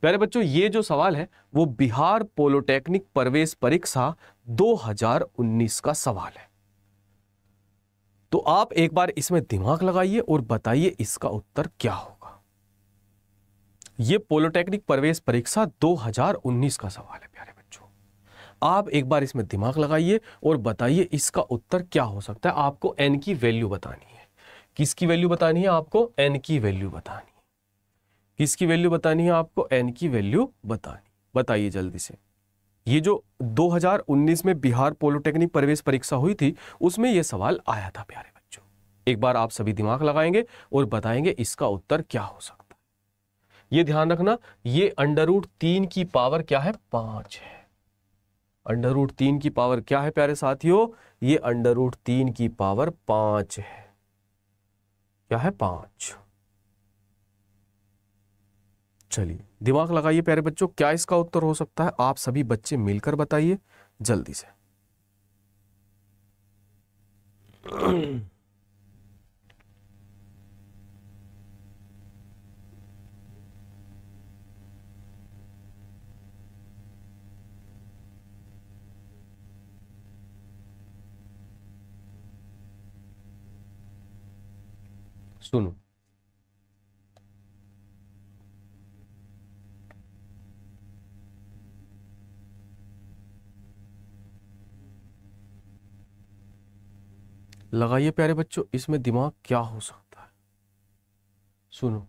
Speaker 1: प्यारे बच्चों ये जो सवाल है वो बिहार पोलोटेक्निक प्रवेश परीक्षा 2019 का सवाल है तो आप एक बार इसमें दिमाग लगाइए और बताइए इसका उत्तर क्या होगा यह पॉलिटेक्निक प्रवेश परीक्षा 2019 का सवाल है प्यारे बच्चों आप एक बार इसमें दिमाग लगाइए और बताइए इसका उत्तर क्या हो सकता है आपको एन की वैल्यू बतानी है किसकी वैल्यू बतानी है आपको एन की वैल्यू बतानी है किसकी वैल्यू बतानी है आपको एन की वैल्यू बतानी बताइए जल्दी से ये जो 2019 में बिहार पॉलिटेक्निक प्रवेश परीक्षा हुई थी उसमें यह सवाल आया था प्यारे बच्चों एक बार आप सभी दिमाग लगाएंगे और बताएंगे इसका उत्तर क्या हो सकता है ये ध्यान रखना ये अंडर रूट तीन की पावर क्या है पांच है अंडर रूट तीन की पावर क्या है प्यारे साथियों ये अंडर रूट तीन की पावर पांच है क्या है पांच चलिए दिमाग लगाइए प्यारे बच्चों क्या इसका उत्तर हो सकता है आप सभी बच्चे मिलकर बताइए जल्दी से सुनो लगाइए प्यारे बच्चों इसमें दिमाग क्या हो सकता है सुनो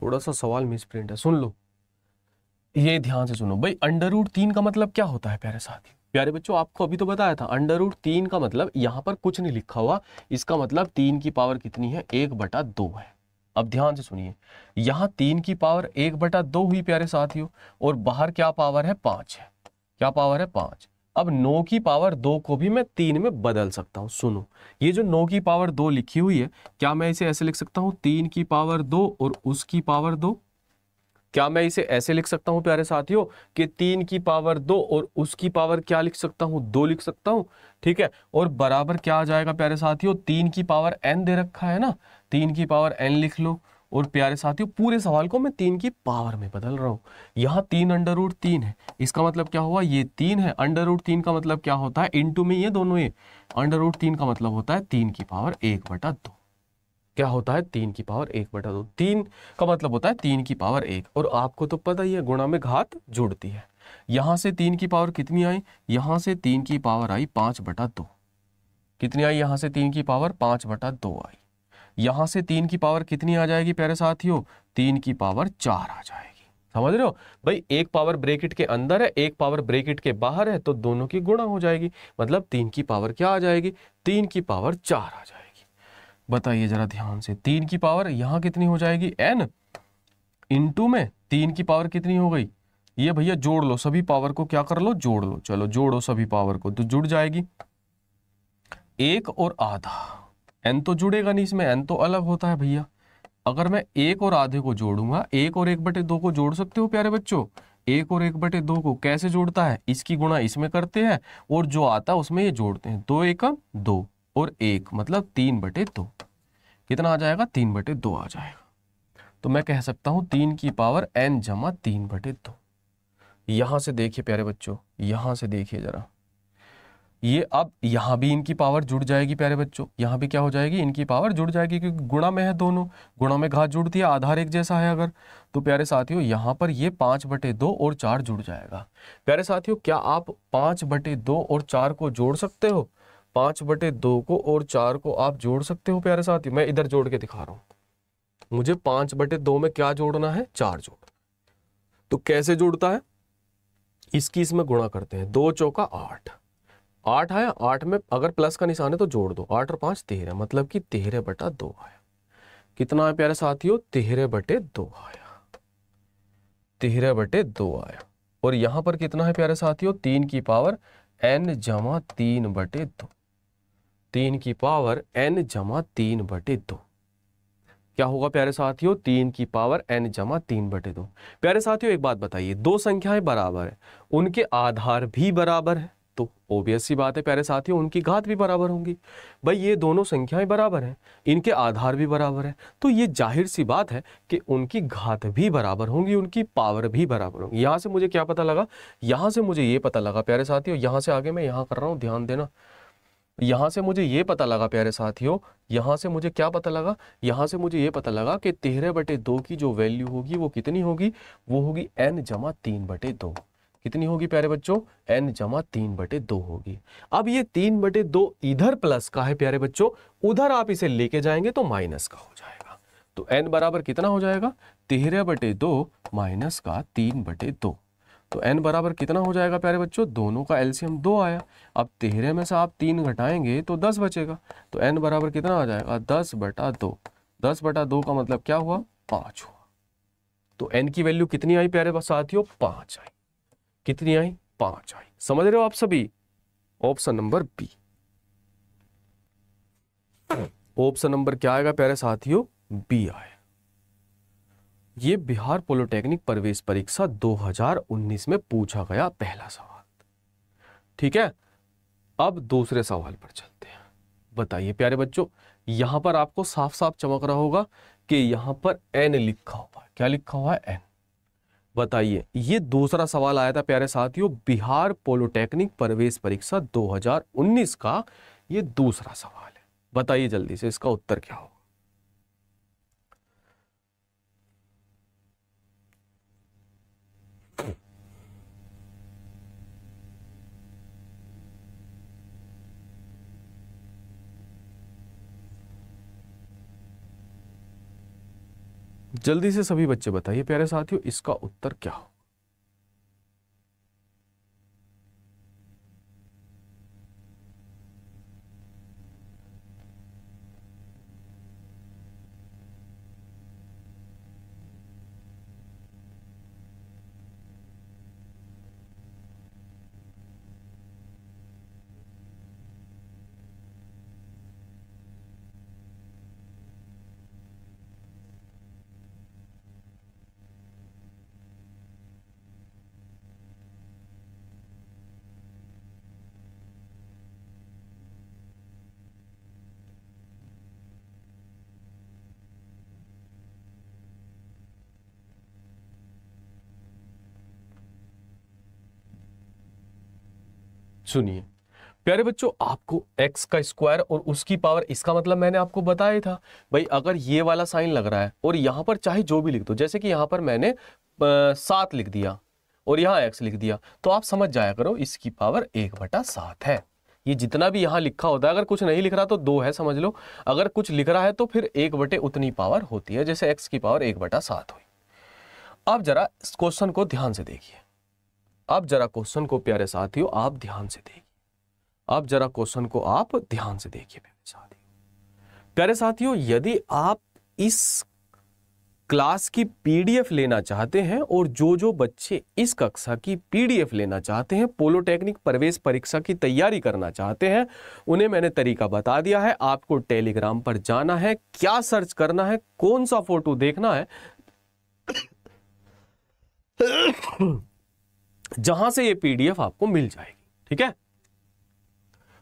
Speaker 1: थोड़ा सा सवाल मिस प्रिंट है सुन लो ये ध्यान से सुनो भाई अंडर रूट तीन का मतलब क्या होता है प्यारे साथी प्यारे बच्चों आपको अभी तो बताया था अंडर रूट तीन का मतलब यहां पर कुछ नहीं लिखा हुआ इसका मतलब तीन की पावर कितनी है एक बटा दो है अब ध्यान से सुनिए यहां तीन की पावर एक बटा दो हुई प्यारे साथियों और बाहर क्या पावर है पांच है क्या पावर है पांच अब नौ की पावर दो को भी मैं तीन में बदल सकता हूँ सुनो ये जो नौ की पावर दो लिखी हुई है क्या मैं इसे ऐसे लिख सकता हूँ तीन की पावर दो और उसकी पावर दो क्या मैं इसे ऐसे लिख सकता हूं प्यारे साथियों कि तीन की पावर दो और उसकी पावर क्या लिख सकता हूं दो लिख सकता हूं ठीक है और बराबर क्या आ जाएगा प्यारे साथियों तीन की पावर एन दे रखा है ना तीन की पावर एन लिख लो और प्यारे साथियों पूरे सवाल को मैं तीन की पावर में बदल रहा हूँ यहाँ तीन अंडर रूट तीन है इसका मतलब क्या हुआ ये तीन है अंडर रूट तीन का मतलब क्या होता है इनटू में ये दोनों ये अंडर रूट तीन का मतलब होता है तीन की पावर एक बटा दो क्या होता है तीन की पावर एक बटा दो तीन का मतलब होता है तीन की पावर एक और आपको तो पता ही है गुणा में घात जुड़ती है यहाँ से तीन की पावर कितनी आई यहाँ से तीन की पावर आई पाँच बटा दो कितनी आई यहाँ से तीन की पावर पाँच बटा दो आई यहां से तीन की पावर कितनी आ जाएगी प्यारे साथियों तीन की पावर चार आ जाएगी समझ रहे हो भाई एक पावर ब्रेकेट के अंदर है एक पावर ब्रेकेट के बाहर है तो दोनों की गुणा हो जाएगी मतलब तीन की पावर क्या आ जाएगी तीन की पावर चार आ जाएगी बताइए जरा ध्यान से तीन की पावर यहाँ कितनी हो जाएगी एन इंटू में तीन की पावर कितनी हो गई ये भैया जोड़ लो सभी पावर को क्या कर लो जोड़ लो चलो जोड़ो सभी पावर को तो जुड़ जाएगी एक और आधा एन तो जुड़ेगा नहीं इसमें एन तो अलग होता है भैया अगर मैं एक और आधे को जोड़ूंगा एक और एक बटे दो को जोड़ सकते हो प्यारे बच्चों एक और एक बटे दो को कैसे जोड़ता है इसकी गुणा इसमें करते हैं और जो आता है उसमें ये जोड़ते हैं दो एकम दो और एक मतलब तीन बटे दो कितना आ जाएगा तीन बटे दो आ जाएगा तो मैं कह सकता हूं तीन की पावर एन जमा तीन बटे दो यहां से देखिए प्यारे बच्चों यहां से देखिए ज़रा ये अब यहाँ भी इनकी पावर जुड़ जाएगी प्यारे बच्चों यहाँ भी क्या हो जाएगी इनकी पावर जुड़ जाएगी क्योंकि गुणा में है दोनों गुणा में घात जुड़ती है आधार एक जैसा है अगर तो प्यारे साथियों यहाँ पर ये पाँच बटे दो और चार जुड़ जाएगा प्यारे साथियों क्या आप पाँच बटे दो और चार को जोड़ सकते हो पाँच बटे दो को और चार को आप जोड़ सकते हो प्यारे साथियों मैं इधर जोड़ के दिखा रहा हूँ मुझे पाँच बटे दो में क्या जोड़ना है चार जोड़ तो कैसे जुड़ता है इसकी इसमें गुणा करते हैं दो चौका आठ आठ आया आठ में अगर प्लस का निशान है तो जोड़ दो आठ और पाँच तेरह मतलब कि तेरह बटा दो आया कितना आया प्यारे साथियों तेरह बटे दो आया तेरह बटे दो आया और यहाँ पर कितना है प्यारे साथियों तीन की पावर एन जमा तीन बटे दो तीन की पावर एन जमा तीन बटे दो क्या होगा प्यारे साथियों तीन की पावर एन जमा तीन बटे दो प्यारे साथियों एक बात बताइए दो संख्याएं बराबर है उनके आधार भी बराबर है तो ओबियस सी बात है प्यारे साथियों उनकी घात भी बराबर होंगी भाई ये दोनों संख्याएं बराबर हैं इनके आधार भी बराबर है तो ये जाहिर सी बात है कि उनकी घात भी बराबर होंगी उनकी पावर भी बराबर होंगी यहाँ से मुझे क्या पता लगा यहाँ से मुझे ये पता लगा प्यारे साथियों यहाँ से आगे मैं यहाँ कर रहा हूँ ध्यान देना यहाँ से मुझे ये पता लगा प्यारे साथियों यहाँ से मुझे क्या पता लगा यहाँ से मुझे ये पता लगा कि तेरह बटे दो की जो वैल्यू होगी वो कितनी होगी वो होगी एन जमा तीन बटे दो कितनी होगी प्यारे बच्चों एन जमा तीन बटे दो होगी अब ये तीन बटे दो इधर प्लस का है प्यारे बच्चों उधर आप इसे लेके जाएंगे तो माइनस का हो जाएगा तो एन बराबर कितना हो जाएगा तेरह बटे दो माइनस का तीन बटे दो तो एन बराबर कितना हो जाएगा प्यारे बच्चों दोनों का एलसीएम दो आया अब तेरह में से आप तीन घटाएंगे तो दस बचेगा तो एन बराबर कितना आ जाएगा दस बटा दो दस बटा दो का मतलब क्या हुआ पांच हुआ तो एन की वैल्यू कितनी आई प्यारे साथियों पांच आई कितनी आई पांच आई समझ रहे हो आप सभी option number B option number क्या आएगा प्यारे साथियों बी आए ये बिहार पॉलिटेक्निक प्रवेश परीक्षा 2019 में पूछा गया पहला सवाल ठीक है अब दूसरे सवाल पर चलते हैं बताइए प्यारे बच्चों यहां पर आपको साफ साफ चमक रहा होगा कि यहां पर एन लिखा हुआ है क्या लिखा हुआ है एन बताइए ये दूसरा सवाल आया था प्यारे साथियों बिहार पॉलिटेक्निक प्रवेश परीक्षा 2019 का ये दूसरा सवाल है बताइए जल्दी से इसका उत्तर क्या होगा जल्दी से सभी बच्चे बताइए प्यारे साथियों इसका उत्तर क्या हो सुनिए प्यारे बच्चों आपको x का स्क्वायर और उसकी पावर इसका मतलब मैंने आपको बताया था भाई अगर ये वाला साइन लग रहा है और यहाँ पर चाहे जो भी लिख दो जैसे कि यहाँ पर मैंने सात लिख दिया और यहाँ x लिख दिया तो आप समझ जाया करो इसकी पावर एक बटा सात है ये जितना भी यहाँ लिखा होता है अगर कुछ नहीं लिख रहा तो दो है समझ लो अगर कुछ लिख रहा है तो फिर एक बटे उतनी पावर होती है जैसे एक्स की पावर एक बटा सात हुई अब जरा इस क्वेश्चन को ध्यान से देखिए अब जरा क्वेश्चन को प्यारे साथियों आप ध्यान से देखिए अब जरा क्वेश्चन को आप ध्यान से देखिए प्यारे साथियों प्यारे साथियों यदि आप इस क्लास की पीडीएफ लेना चाहते हैं और जो जो बच्चे इस कक्षा की पीडीएफ लेना चाहते हैं पोलोटेक्निक प्रवेश परीक्षा की तैयारी करना चाहते हैं उन्हें मैंने तरीका बता दिया है आपको टेलीग्राम पर जाना है क्या सर्च करना है कौन सा फोटो देखना है जहां से ये पीडीएफ आपको मिल जाएगी ठीक है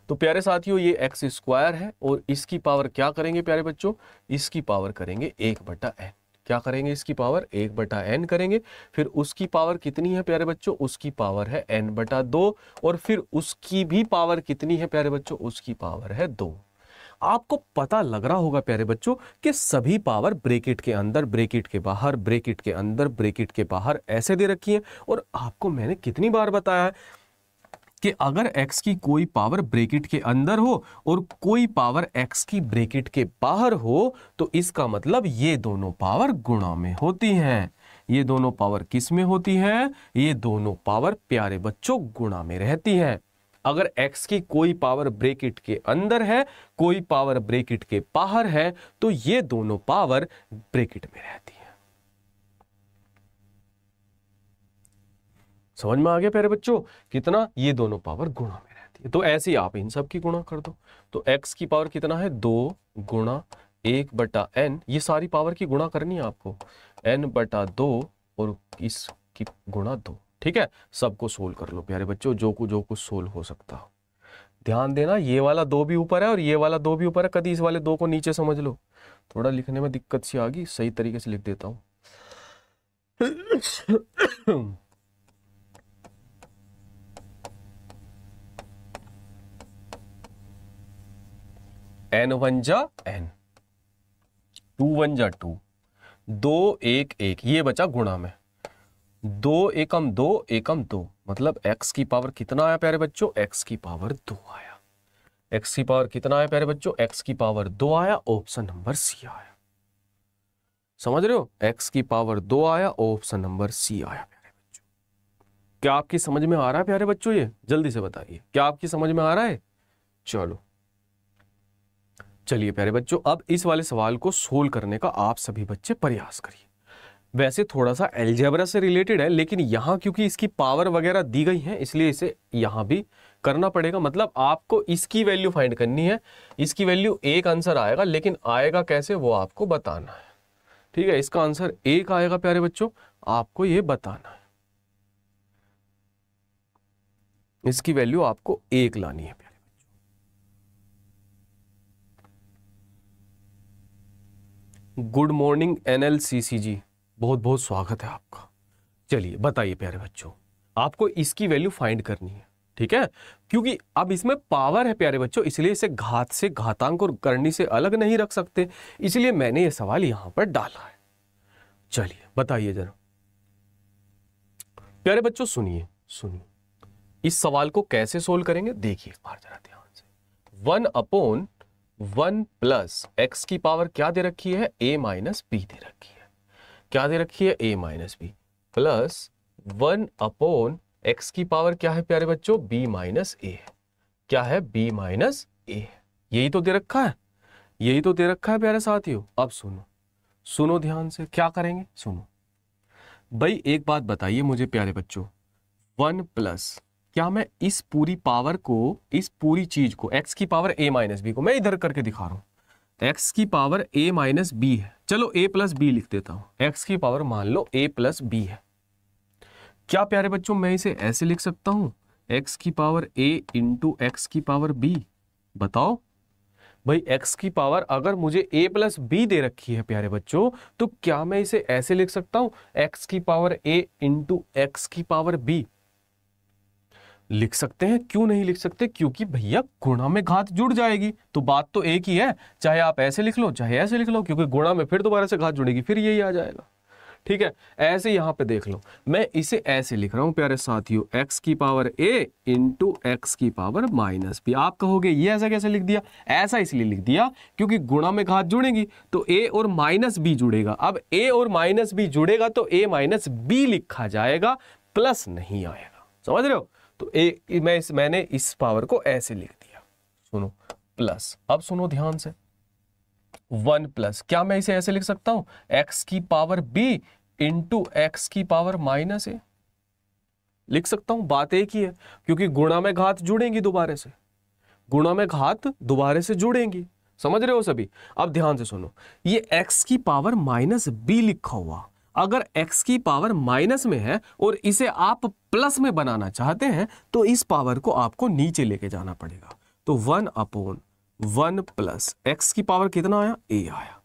Speaker 1: तो प्यारे साथियों ये एक्स स्क्वायर है और इसकी पावर क्या करेंगे प्यारे बच्चों इसकी पावर करेंगे एक बटा एन क्या करेंगे इसकी पावर एक बटा एन करेंगे फिर उसकी पावर कितनी है प्यारे बच्चों उसकी पावर है एन बटा दो और फिर उसकी भी पावर कितनी है प्यारे बच्चों उसकी पावर है दो आपको पता लग रहा होगा प्यारे बच्चों कि सभी पावर ब्रेकेट के अंदर ब्रेकेट के बाहर ब्रेकेट के अंदर ब्रेकेट के बाहर ऐसे दे रखी है और आपको मैंने कितनी बार बताया कि अगर x की कोई पावर ब्रेकेट के अंदर हो और कोई पावर x की ब्रेकेट के बाहर हो तो इसका मतलब ये दोनों पावर गुणा में होती हैं ये दोनों पावर किस में होती हैं ये दोनों पावर प्यारे बच्चों गुणा में रहती हैं अगर एक्स की कोई पावर ब्रेकिट के अंदर है कोई पावर ब्रेकिट के बाहर है तो ये दोनों पावर ब्रेकिट में रहती है समझ में आ गया प्यारे बच्चों कितना ये दोनों पावर गुणा में रहती है तो ऐसे ही आप इन सब की गुणा कर दो तो एक्स की पावर कितना है दो गुणा एक बटा एन ये सारी पावर की गुणा करनी है आपको एन बटा दो और इसकी गुणा दो ठीक है सबको सोल्व कर लो प्यारे बच्चों जो कुछ जो कुछ सोल्व हो सकता हो ध्यान देना ये वाला दो भी ऊपर है और ये वाला दो भी ऊपर है कभी इस वाले दो को नीचे समझ लो थोड़ा लिखने में दिक्कत सी आ गई सही तरीके से लिख देता हूं एन वन जा एन टू वन जा टू दो एक एक ये बचा गुणा में दो एकम दो एकम दो मतलब x की पावर कितना आया प्यारे बच्चों x की पावर दो आया x की पावर कितना आया प्यारे बच्चों x की पावर दो आया ऑप्शन नंबर सी आया समझ रहे हो x की पावर दो आया ऑप्शन नंबर सी आया प्यारे बच्चों क्या आपकी समझ में आ रहा है प्यारे बच्चों ये जल्दी से बताइए क्या आपकी समझ में आ रहा है चलो चलिए प्यारे बच्चों अब इस वाले सवाल को सोल्व करने का आप सभी बच्चे प्रयास करिए वैसे थोड़ा सा एल्जेबरा से रिलेटेड है लेकिन यहाँ क्योंकि इसकी पावर वगैरह दी गई है इसलिए इसे यहाँ भी करना पड़ेगा मतलब आपको इसकी वैल्यू फाइंड करनी है इसकी वैल्यू एक आंसर आएगा लेकिन आएगा कैसे वो आपको बताना है ठीक है इसका आंसर एक आएगा प्यारे बच्चों आपको ये बताना है इसकी वैल्यू आपको एक लानी है प्यारे बच्चों गुड मॉर्निंग एनएलसीसी जी बहुत बहुत स्वागत है आपका चलिए बताइए प्यारे बच्चों आपको इसकी वैल्यू फाइंड करनी है ठीक है क्योंकि अब इसमें पावर है प्यारे बच्चों इसलिए इसे घात से घातांक और करनी से अलग नहीं रख सकते इसलिए मैंने ये सवाल यहां पर डाला है चलिए बताइए जरा प्यारे बच्चों सुनिए सुनिए इस सवाल को कैसे सोल्व करेंगे देखिए एक बार जरा ध्यान से one upon one plus x की पावर क्या दे रखी है ए माइनस बी दे रखी है क्या दे रखी है A minus B plus one upon x की पावर क्या है प्यारे बच्चों बी माइनस ए क्या है बी माइनस ए यही तो दे रखा है यही तो दे रखा है प्यारे साथियों अब सुनो सुनो ध्यान से क्या करेंगे सुनो भाई एक बात बताइए मुझे प्यारे बच्चों वन प्लस क्या मैं इस पूरी पावर को इस पूरी चीज को एक्स की पावर ए माइनस बी को मैं इधर करके दिखा रहा हूं एक्स की पावर ए माइनस बी है चलो ए प्लस बी लिख देता हूं एक्स की पावर मान लो ए प्लस बी है क्या प्यारे बच्चों मैं इसे ऐसे लिख सकता हूं एक्स की पावर ए इंटू एक्स की पावर बी बताओ भाई x की पावर अगर मुझे a प्लस बी दे रखी है प्यारे बच्चों तो क्या मैं इसे ऐसे लिख सकता हूं x की पावर a इंटू एक्स की पावर b लिख सकते हैं क्यों नहीं लिख सकते क्योंकि भैया गुणा में घात जुड़ जाएगी तो बात तो एक ही है चाहे आप ऐसे लिख लो चाहे ऐसे लिख लो क्योंकि गुणा में फिर दोबारा से घात जुड़ेगी फिर यही आ जाएगा ठीक है ऐसे यहां पे देख लो मैं इसे ऐसे लिख रहा हूं प्यारे साथियों x की पावर a इंटू एक्स की पावर माइनस बी आप कहोगे ये ऐसा कैसे लिख दिया ऐसा इसलिए लिख दिया क्योंकि गुणा में घात जुड़ेगी तो a और माइनस बी जुड़ेगा अब a और माइनस बी जुड़ेगा तो a माइनस बी लिखा जाएगा प्लस नहीं आएगा समझ रहे हो तो ए मैं इस मैंने इस पावर को ऐसे लिख दिया सुनो प्लस अब सुनो ध्यान से वन प्लस क्या मैं इसे ऐसे लिख सकता हूं एक्स की पावर बी इंटू एक्स की पावर माइनस ए लिख सकता हूं बात एक ही है क्योंकि गुणा में घात जुड़ेंगी दोबारे से गुणा में घात दोबारे से जुड़ेंगी समझ रहे हो सभी अब ध्यान से सुनो ये x की पावर माइनस बी लिखा हुआ अगर x की पावर माइनस में है और इसे आप प्लस में बनाना चाहते हैं तो इस पावर को आपको नीचे लेके जाना पड़ेगा तो one upon one plus x की पावर कितना आया ए आया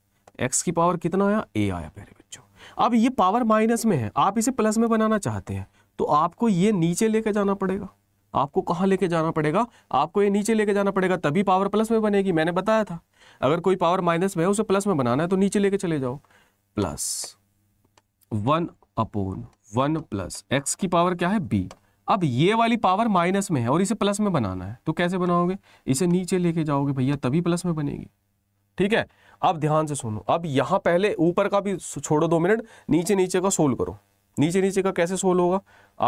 Speaker 1: एक्स की पावर कितना आया ए आया मेरे बच्चों अब ये पावर माइनस में है आप इसे प्लस में बनाना चाहते हैं तो आपको ये नीचे लेके जाना पड़ेगा आपको कहाँ लेके जाना पड़ेगा आपको ये नीचे लेके जाना पड़ेगा तभी पावर प्लस में बनेगी मैंने बताया था अगर कोई पावर माइनस में है उसे प्लस में बनाना है तो नीचे लेके चले जाओ plus one upon one plus x की पावर क्या है बी अब ये वाली पावर माइनस में है और इसे प्लस में बनाना है तो कैसे बनाओगे इसे नीचे लेके जाओगे भैया तभी प्लस में बनेगी ठीक है अब ध्यान से सुनो अब यहाँ पहले ऊपर का भी छोड़ो दो मिनट नीचे नीचे का सोल्व करो नीचे नीचे का कैसे सोल्व होगा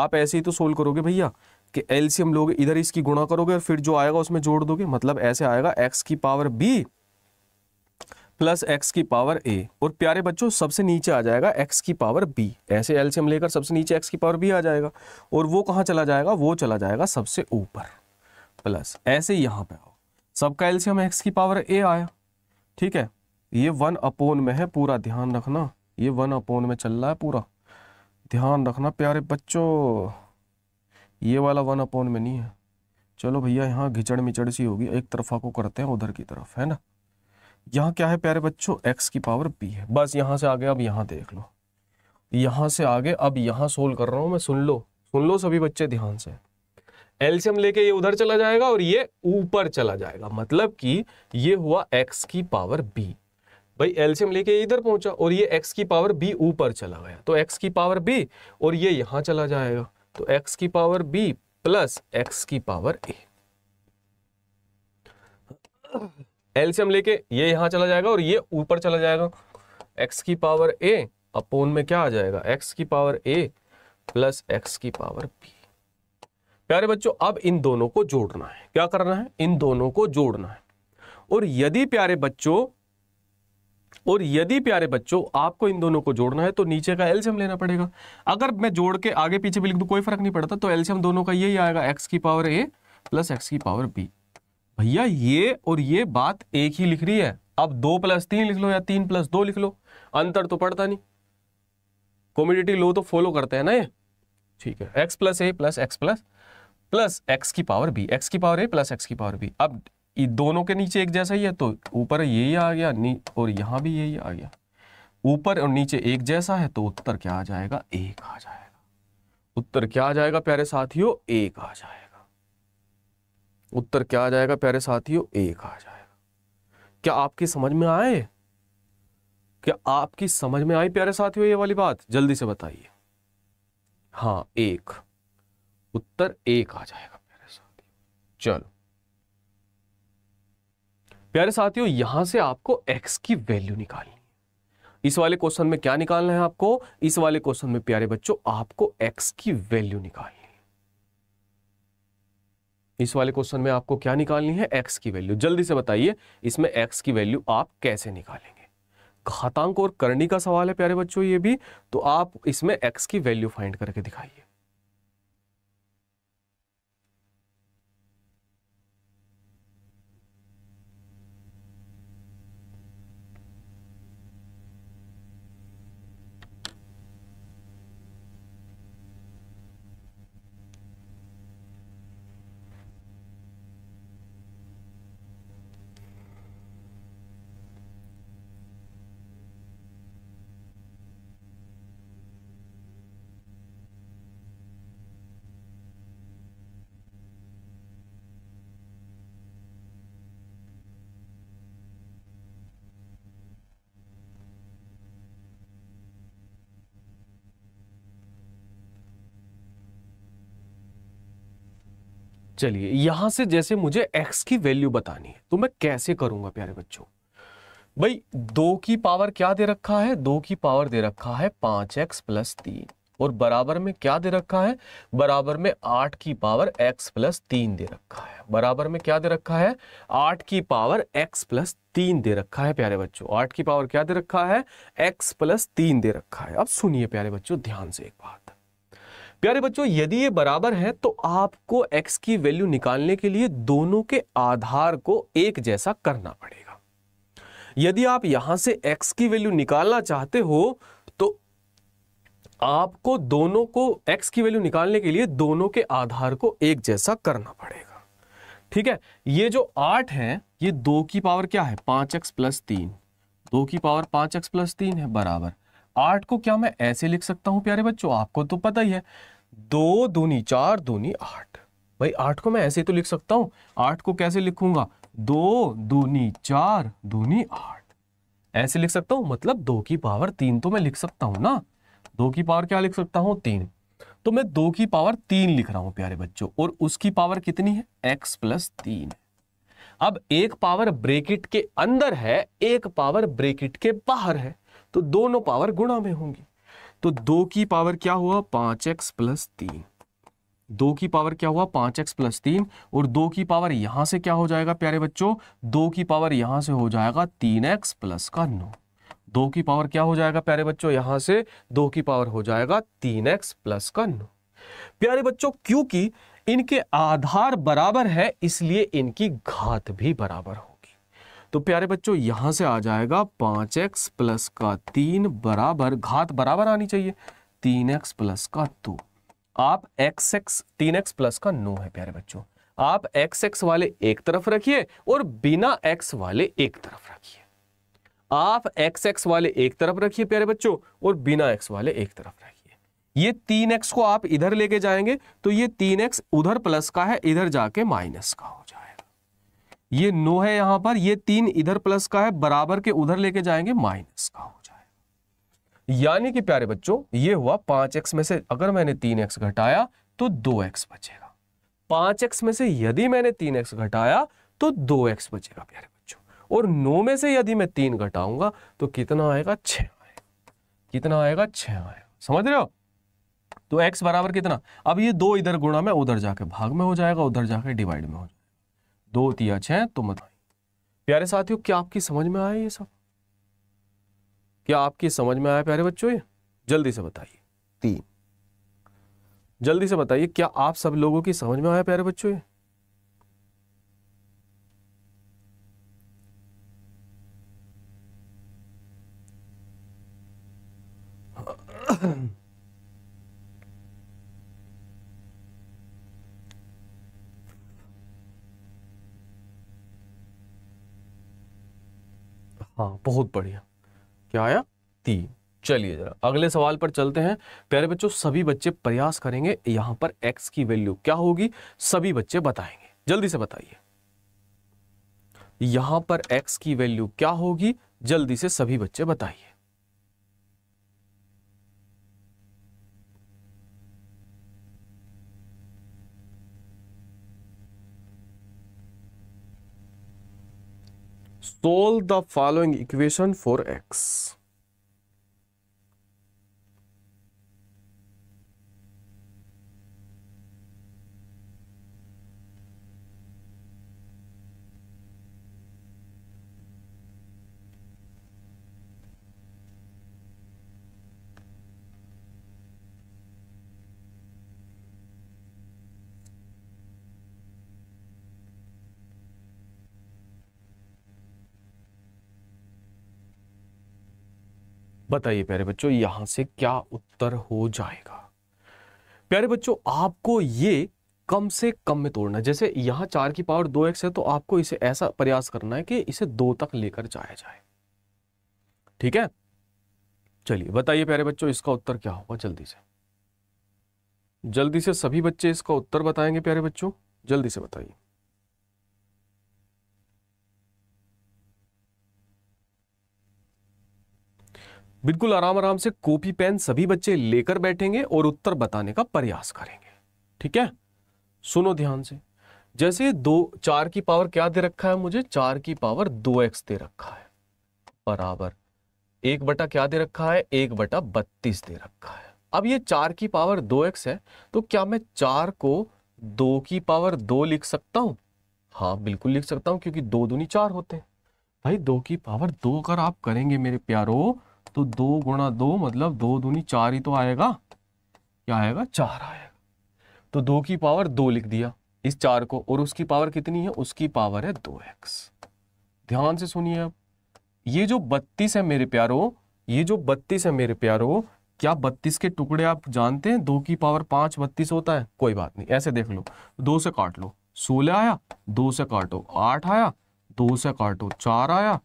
Speaker 1: आप ऐसे ही तो सोल्व करोगे भैया कि एलसीएम लोगे इधर इसकी गुणा करोगे और फिर जो आएगा उसमें जोड़ दोगे मतलब ऐसे आएगा एक्स की पावर बी प्लस एक्स की पावर ए और प्यारे बच्चों सबसे नीचे आ जाएगा एक्स की पावर बी ऐसे एल्शियम लेकर सबसे नीचे एक्स की पावर बी आ जाएगा और वो कहाँ चला जाएगा वो चला जाएगा सबसे ऊपर प्लस ऐसे यहाँ पे आओ सबका एल्शियम एक्स की पावर ए आया ठीक है ये वन अपोन में है पूरा ध्यान रखना ये वन अपोन में चल रहा है पूरा ध्यान रखना प्यारे बच्चों ये वाला वन अपोन में नहीं है चलो भैया यहाँ घिचड़ मिचड़ सी होगी एक तरफा को करते हैं उधर की तरफ है ना यहाँ क्या है प्यारे बच्चों एक्स की पावर बी है बस यहाँ से आगे अब यहाँ देख लो यहाँ से आगे अब यहाँ सोल्व कर रहा हूँ मैं सुन लो सुन लो सभी बच्चे ध्यान से एल्सियम लेके ये उधर चला जाएगा और ये ऊपर चला जाएगा मतलब कि ये हुआ एक्स की पावर बी भाई एल्शियम लेके इधर पहुंचा और ये एक्स की पावर बी ऊपर चला गया तो एक्स की पावर बी और ये यहाँ चला जाएगा तो एक्स की पावर बी प्लस एक्स की पावर ए एल्शियम लेके ये यहाँ चला जाएगा और ये ऊपर चला जाएगा एक्स की पावर ए अपोन में क्या आ जाएगा एक्स की पावर ए प्लस एक्स की पावर बी प्यारे बच्चों अब इन दोनों को जोड़ना है क्या करना है इन दोनों को जोड़ना है और यदि प्यारे बच्चों और यदि प्यारे बच्चों आपको इन दोनों को जोड़ना है तो नीचे का एल्शियम लेना पड़ेगा अगर मैं जोड़ के आगे पीछे भी लिख दूँ कोई फर्क नहीं पड़ता तो एल्शियम दोनों का यही आएगा एक्स की पावर ए प्लस एक्स की पावर बी भैया ये और ये बात एक ही लिख रही है अब दो प्लस तीन लिख लो या तीन प्लस दो लिख लो अंतर तो पड़ता नहीं कॉम्यूडिटी लो तो फॉलो करते हैं ना ये ठीक है x plus A plus x plus plus x की पावर बी एक्स की पावर ए प्लस एक्स की पावर बी अब ये दोनों के नीचे एक जैसा ही है तो ऊपर यही आ गया और यहाँ भी यही आ गया ऊपर और नीचे एक जैसा है तो उत्तर क्या आ जाएगा एक आ जाएगा उत्तर क्या आ जाएगा प्यारे साथियों एक आ जाएगा उत्तर क्या आ जाएगा प्यारे साथियों एक आ जाएगा क्या आपकी समझ में आए क्या आपकी समझ में आई प्यारे साथियों ये वाली बात जल्दी से बताइए हाँ एक उत्तर एक आ जाएगा प्यारे साथियों चलो प्यारे साथियों यहां से आपको एक्स की वैल्यू निकालनी इस वाले क्वेश्चन में क्या निकालना है आपको इस वाले क्वेश्चन में प्यारे बच्चों आपको एक्स की वैल्यू निकालनी इस वाले क्वेश्चन में आपको क्या निकालनी है एक्स की वैल्यू जल्दी से बताइए इसमें एक्स की वैल्यू आप कैसे निकालेंगे घातांक और करणी का सवाल है प्यारे बच्चों ये भी तो आप इसमें एक्स की वैल्यू फाइंड करके दिखाइए चलिए यहां से जैसे मुझे x की वैल्यू बतानी है तो मैं कैसे करूंगा प्यारे बच्चों भाई दो की पावर क्या दे रखा है दो की पावर दे रखा है पांच एक्स प्लस तीन और बराबर में क्या दे रखा है बराबर में आठ की पावर एक्स प्लस तीन दे रखा है बराबर में क्या दे रखा है आठ की पावर एक्स प्लस तीन दे रखा है प्यारे बच्चों आठ की पावर क्या दे रखा है एक्स प्लस तीन दे रखा है अब सुनिए प्यारे बच्चों ध्यान से एक बात प्यारे बच्चों यदि ये बराबर है तो आपको x की वैल्यू निकालने के लिए दोनों के आधार को एक जैसा करना पड़ेगा यदि आप यहां से x की वैल्यू निकालना चाहते हो तो आपको दोनों को x की वैल्यू निकालने के लिए दोनों के आधार को एक जैसा करना पड़ेगा ठीक है ये जो आठ है ये दो की पावर क्या है पांच एक्स प्लस तीन दो की पावर पांच एक्स प्लस तीन है बराबर आठ को क्या मैं ऐसे लिख सकता हूं प्यारे बच्चों आपको तो पता ही है दो दूनी चार दूनी आठ भाई आठ को मैं ऐसे तो लिख सकता हूं आठ को कैसे लिखूंगा दो दूनी चार दूनी आठ ऐसे लिख सकता हूं मतलब दो की पावर तीन तो मैं लिख सकता हूं ना दो की पावर क्या लिख सकता हूं तीन तो मैं दो की पावर तीन लिख रहा हूं प्यारे बच्चों और उसकी पावर कितनी है एक्स प्लस तीन अब एक पावर ब्रेकिट के अंदर है एक पावर ब्रेकिट के बाहर है तो दोनों पावर गुणा में होंगी तो दो की पावर क्या हुआ पांच एक्स प्लस तीन दो की पावर क्या हुआ पांच एक्स प्लस तीन और दो की पावर यहां से क्या हो जाएगा प्यारे बच्चों दो की पावर यहां से हो जाएगा तीन एक्स प्लस का नौ दो की पावर क्या हो जाएगा प्यारे बच्चों यहां से दो की पावर हो जाएगा तीन एक्स प्लस का नौ प्यारे बच्चों क्योंकि इनके आधार बराबर है इसलिए इनकी घात भी बराबर हो तो प्यारे बच्चों यहां से आ जाएगा पांच एक्स प्लस का तीन बराबर घात बराबर आनी चाहिए तीन एक्स प्लस का दो आप एक्स एक्स तीन एक्स प्लस का नो है प्यारे बच्चों आप एक्स एक्स वाले एक तरफ रखिए और बिना एक्स वाले एक तरफ रखिए आप एक्स एक्स वाले एक तरफ रखिए प्यारे बच्चों और बिना एक्स वाले एक तरफ रखिए ये तीन एक्स को आप इधर लेके जाएंगे तो ये तीन एक्स उधर प्लस का है इधर जाके माइनस का हो ये नो है यहां पर ये तीन इधर प्लस का है बराबर के उधर लेके जाएंगे माइनस का हो जाए यानी कि प्यारे बच्चों ये हुआ पांच एक्स में से अगर मैंने तीन एक्स घटाया तो दो एक्स बचेगा पांच एक्स में से यदि मैंने तीन एक्स घटाया तो दो एक्स बचेगा प्यारे बच्चों और नो में से यदि मैं तीन घटाऊंगा तो कितना आएगा छ आएगा कितना आएगा छ आएगा समझ रहे हो तो एक्स बराबर कितना अब ये दो इधर गुणा में उधर जाके भाग में हो जाएगा उधर जाके डिवाइड में हो जाएगा दो तिया छह तो मतलब प्यारे साथियों क्या आपकी समझ में आया ये सब क्या आपकी समझ में आया प्यारे बच्चों ये जल्दी से बताइए तीन जल्दी से बताइए क्या आप सब लोगों की समझ में आया प्यारे बच्चों ये हम्म *clears throat* हाँ बहुत बढ़िया क्या आया तीन चलिए जरा अगले सवाल पर चलते हैं प्यारे बच्चों सभी बच्चे प्रयास करेंगे यहाँ पर x की वैल्यू क्या होगी सभी बच्चे बताएंगे जल्दी से बताइए यहाँ पर x की वैल्यू क्या होगी जल्दी से सभी बच्चे बताइए solve the following equation for x बताइए प्यारे बच्चों यहां से क्या उत्तर हो जाएगा प्यारे बच्चों आपको ये कम से कम में तोड़ना जैसे यहां चार की पावर दो एक्स है तो आपको इसे ऐसा प्रयास करना है कि इसे दो तक लेकर जाया जाए ठीक है चलिए बताइए प्यारे बच्चों इसका उत्तर क्या होगा जल्दी से जल्दी से सभी बच्चे इसका उत्तर बताएंगे प्यारे बच्चों जल्दी से बताइए बिल्कुल आराम आराम से कॉपी पेन सभी बच्चे लेकर बैठेंगे और उत्तर बताने का प्रयास करेंगे ठीक है सुनो ध्यान से जैसे दो चार की पावर क्या दे रखा है मुझे चार की पावर दो एक्स दे रखा है बराबर एक बटा क्या दे रखा है एक बटा बत्तीस दे रखा है अब ये चार की पावर दो एक्स है तो क्या मैं चार को दो की पावर दो लिख सकता हूँ हाँ बिल्कुल लिख सकता हूँ क्योंकि दो दूनी चार होते हैं भाई दो की पावर दो अगर आप करेंगे मेरे प्यारो तो दो गुणा दो मतलब दो दूनी चार ही तो आएगा क्या आएगा चार आएगा तो दो की पावर दो लिख दिया इस चार को और उसकी पावर कितनी है उसकी पावर है दो एक्स ध्यान से सुनिए आप ये जो बत्तीस है मेरे प्यारो ये जो बत्तीस है मेरे प्यारो क्या बत्तीस के टुकड़े आप जानते हैं दो की पावर पांच बत्तीस होता है कोई बात नहीं ऐसे देख लो दो से काट लो सोलह आया दो से काटो आठ आया दो से काटो चार आया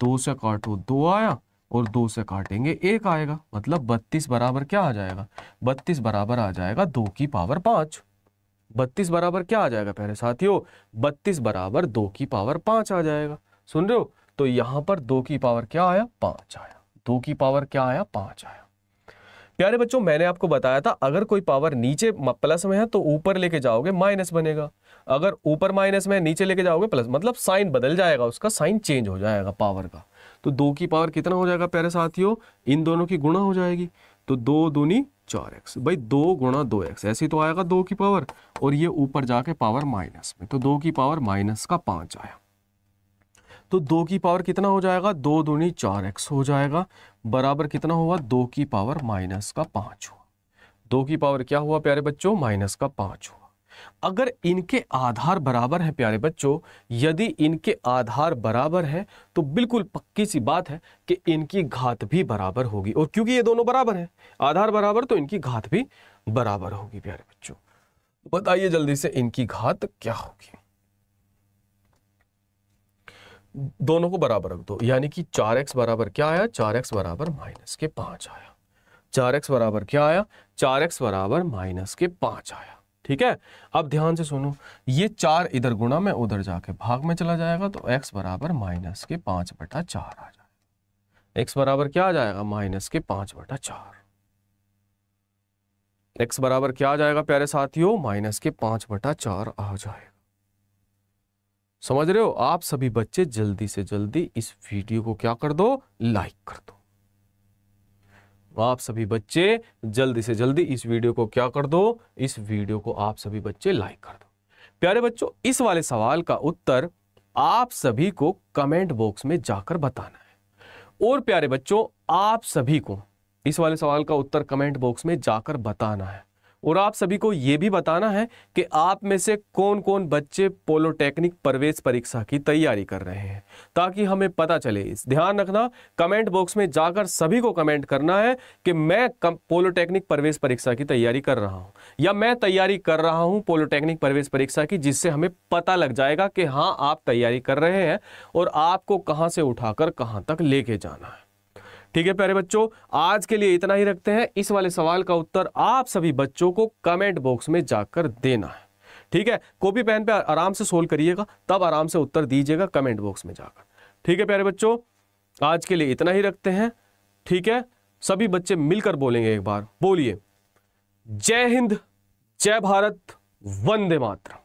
Speaker 1: दो से काटो दो आया और दो से काटेंगे एक आएगा मतलब बत्तीस बराबर क्या आ जाएगा बत्तीस बराबर आ जाएगा दो की पावर पांच बत्तीस बराबर क्या आ जाएगा पहले साथियों बत्तीस बराबर दो की पावर पांच आ जाएगा सुन रहे हो तो यहां पर दो की पावर क्या आया पांच आया दो की पावर क्या आया पांच आया प्यारे बच्चों मैंने आपको बताया था अगर कोई पावर नीचे प्लस में है तो ऊपर लेके जाओगे माइनस बनेगा अगर ऊपर माइनस में नीचे लेके जाओगे प्लस मतलब साइन बदल जाएगा उसका साइन चेंज हो जाएगा पावर का तो दो की पावर कितना हो जाएगा प्यारे साथियों इन दोनों की गुणा हो जाएगी तो दो दूनी चार एक्स भाई दो गुणा दो एक्स ऐसे तो आएगा दो की पावर और ये ऊपर जाके पावर माइनस में तो दो की पावर माइनस का पाँच आया तो दो की पावर कितना हो जाएगा दो दूनी चार एक्स हो जाएगा बराबर कितना हुआ दो की पावर माइनस का पाँच हुआ दो की पावर क्या हुआ प्यारे बच्चों माइनस का पाँच हुआ अगर इनके आधार बराबर हैं प्यारे बच्चों यदि इनके आधार बराबर हैं तो बिल्कुल पक्की सी बात है कि इनकी घात भी बराबर होगी और क्योंकि ये दोनों बराबर हैं आधार बराबर तो इनकी घात भी बराबर होगी प्यारे बच्चों तो बताइए जल्दी से इनकी घात क्या होगी दोनों को बराबर रख दो यानी कि चार एक्स बराबर क्या आया चार एक्स बराबर माइनस के पांच आया चार एक्स बराबर क्या आया चार एक्स बराबर माइनस के पांच आया ठीक है अब ध्यान से सुनो ये चार इधर गुणा में उधर जाके भाग में चला जाएगा तो एक्स बराबर माइनस के पांच बटा चार आ जाएगा एक्स बराबर क्या आ जाएगा माइनस के पांच बटा चार एक्स बराबर क्या आ जाएगा प्यारे साथियों माइनस के पांच बटा चार आ जाएगा समझ रहे हो आप सभी बच्चे जल्दी से जल्दी इस वीडियो को क्या कर दो लाइक कर दो आप सभी बच्चे जल्दी से जल्दी इस वीडियो को क्या कर दो इस वीडियो को आप सभी बच्चे लाइक कर दो प्यारे बच्चों इस वाले सवाल का उत्तर आप सभी को कमेंट बॉक्स में जाकर बताना है और प्यारे बच्चों आप सभी को इस वाले सवाल का उत्तर कमेंट बॉक्स में जाकर बताना है और आप सभी को ये भी बताना है कि आप में से कौन कौन बच्चे पोलोटेक्निक प्रवेश परीक्षा की तैयारी कर रहे हैं ताकि हमें पता चले इस ध्यान रखना कमेंट बॉक्स में जाकर सभी को कमेंट करना है कि मैं पोलोटेक्निक प्रवेश परीक्षा की तैयारी कर रहा हूँ या मैं तैयारी कर रहा हूँ पोलोटेक्निक प्रवेश परीक्षा की जिससे हमें पता लग जाएगा कि हाँ आप तैयारी कर रहे हैं और आपको कहाँ से उठाकर कहाँ तक लेके जाना है ठीक है प्यारे बच्चों आज के लिए इतना ही रखते हैं इस वाले सवाल का उत्तर आप सभी बच्चों को कमेंट बॉक्स में जाकर देना है ठीक है कॉपी पेन पे आराम से सोल्व करिएगा तब आराम से उत्तर दीजिएगा कमेंट बॉक्स में जाकर ठीक है प्यारे बच्चों आज के लिए इतना ही रखते हैं ठीक है सभी बच्चे मिलकर बोलेंगे एक बार बोलिए जय हिंद जय भारत वंदे मातरम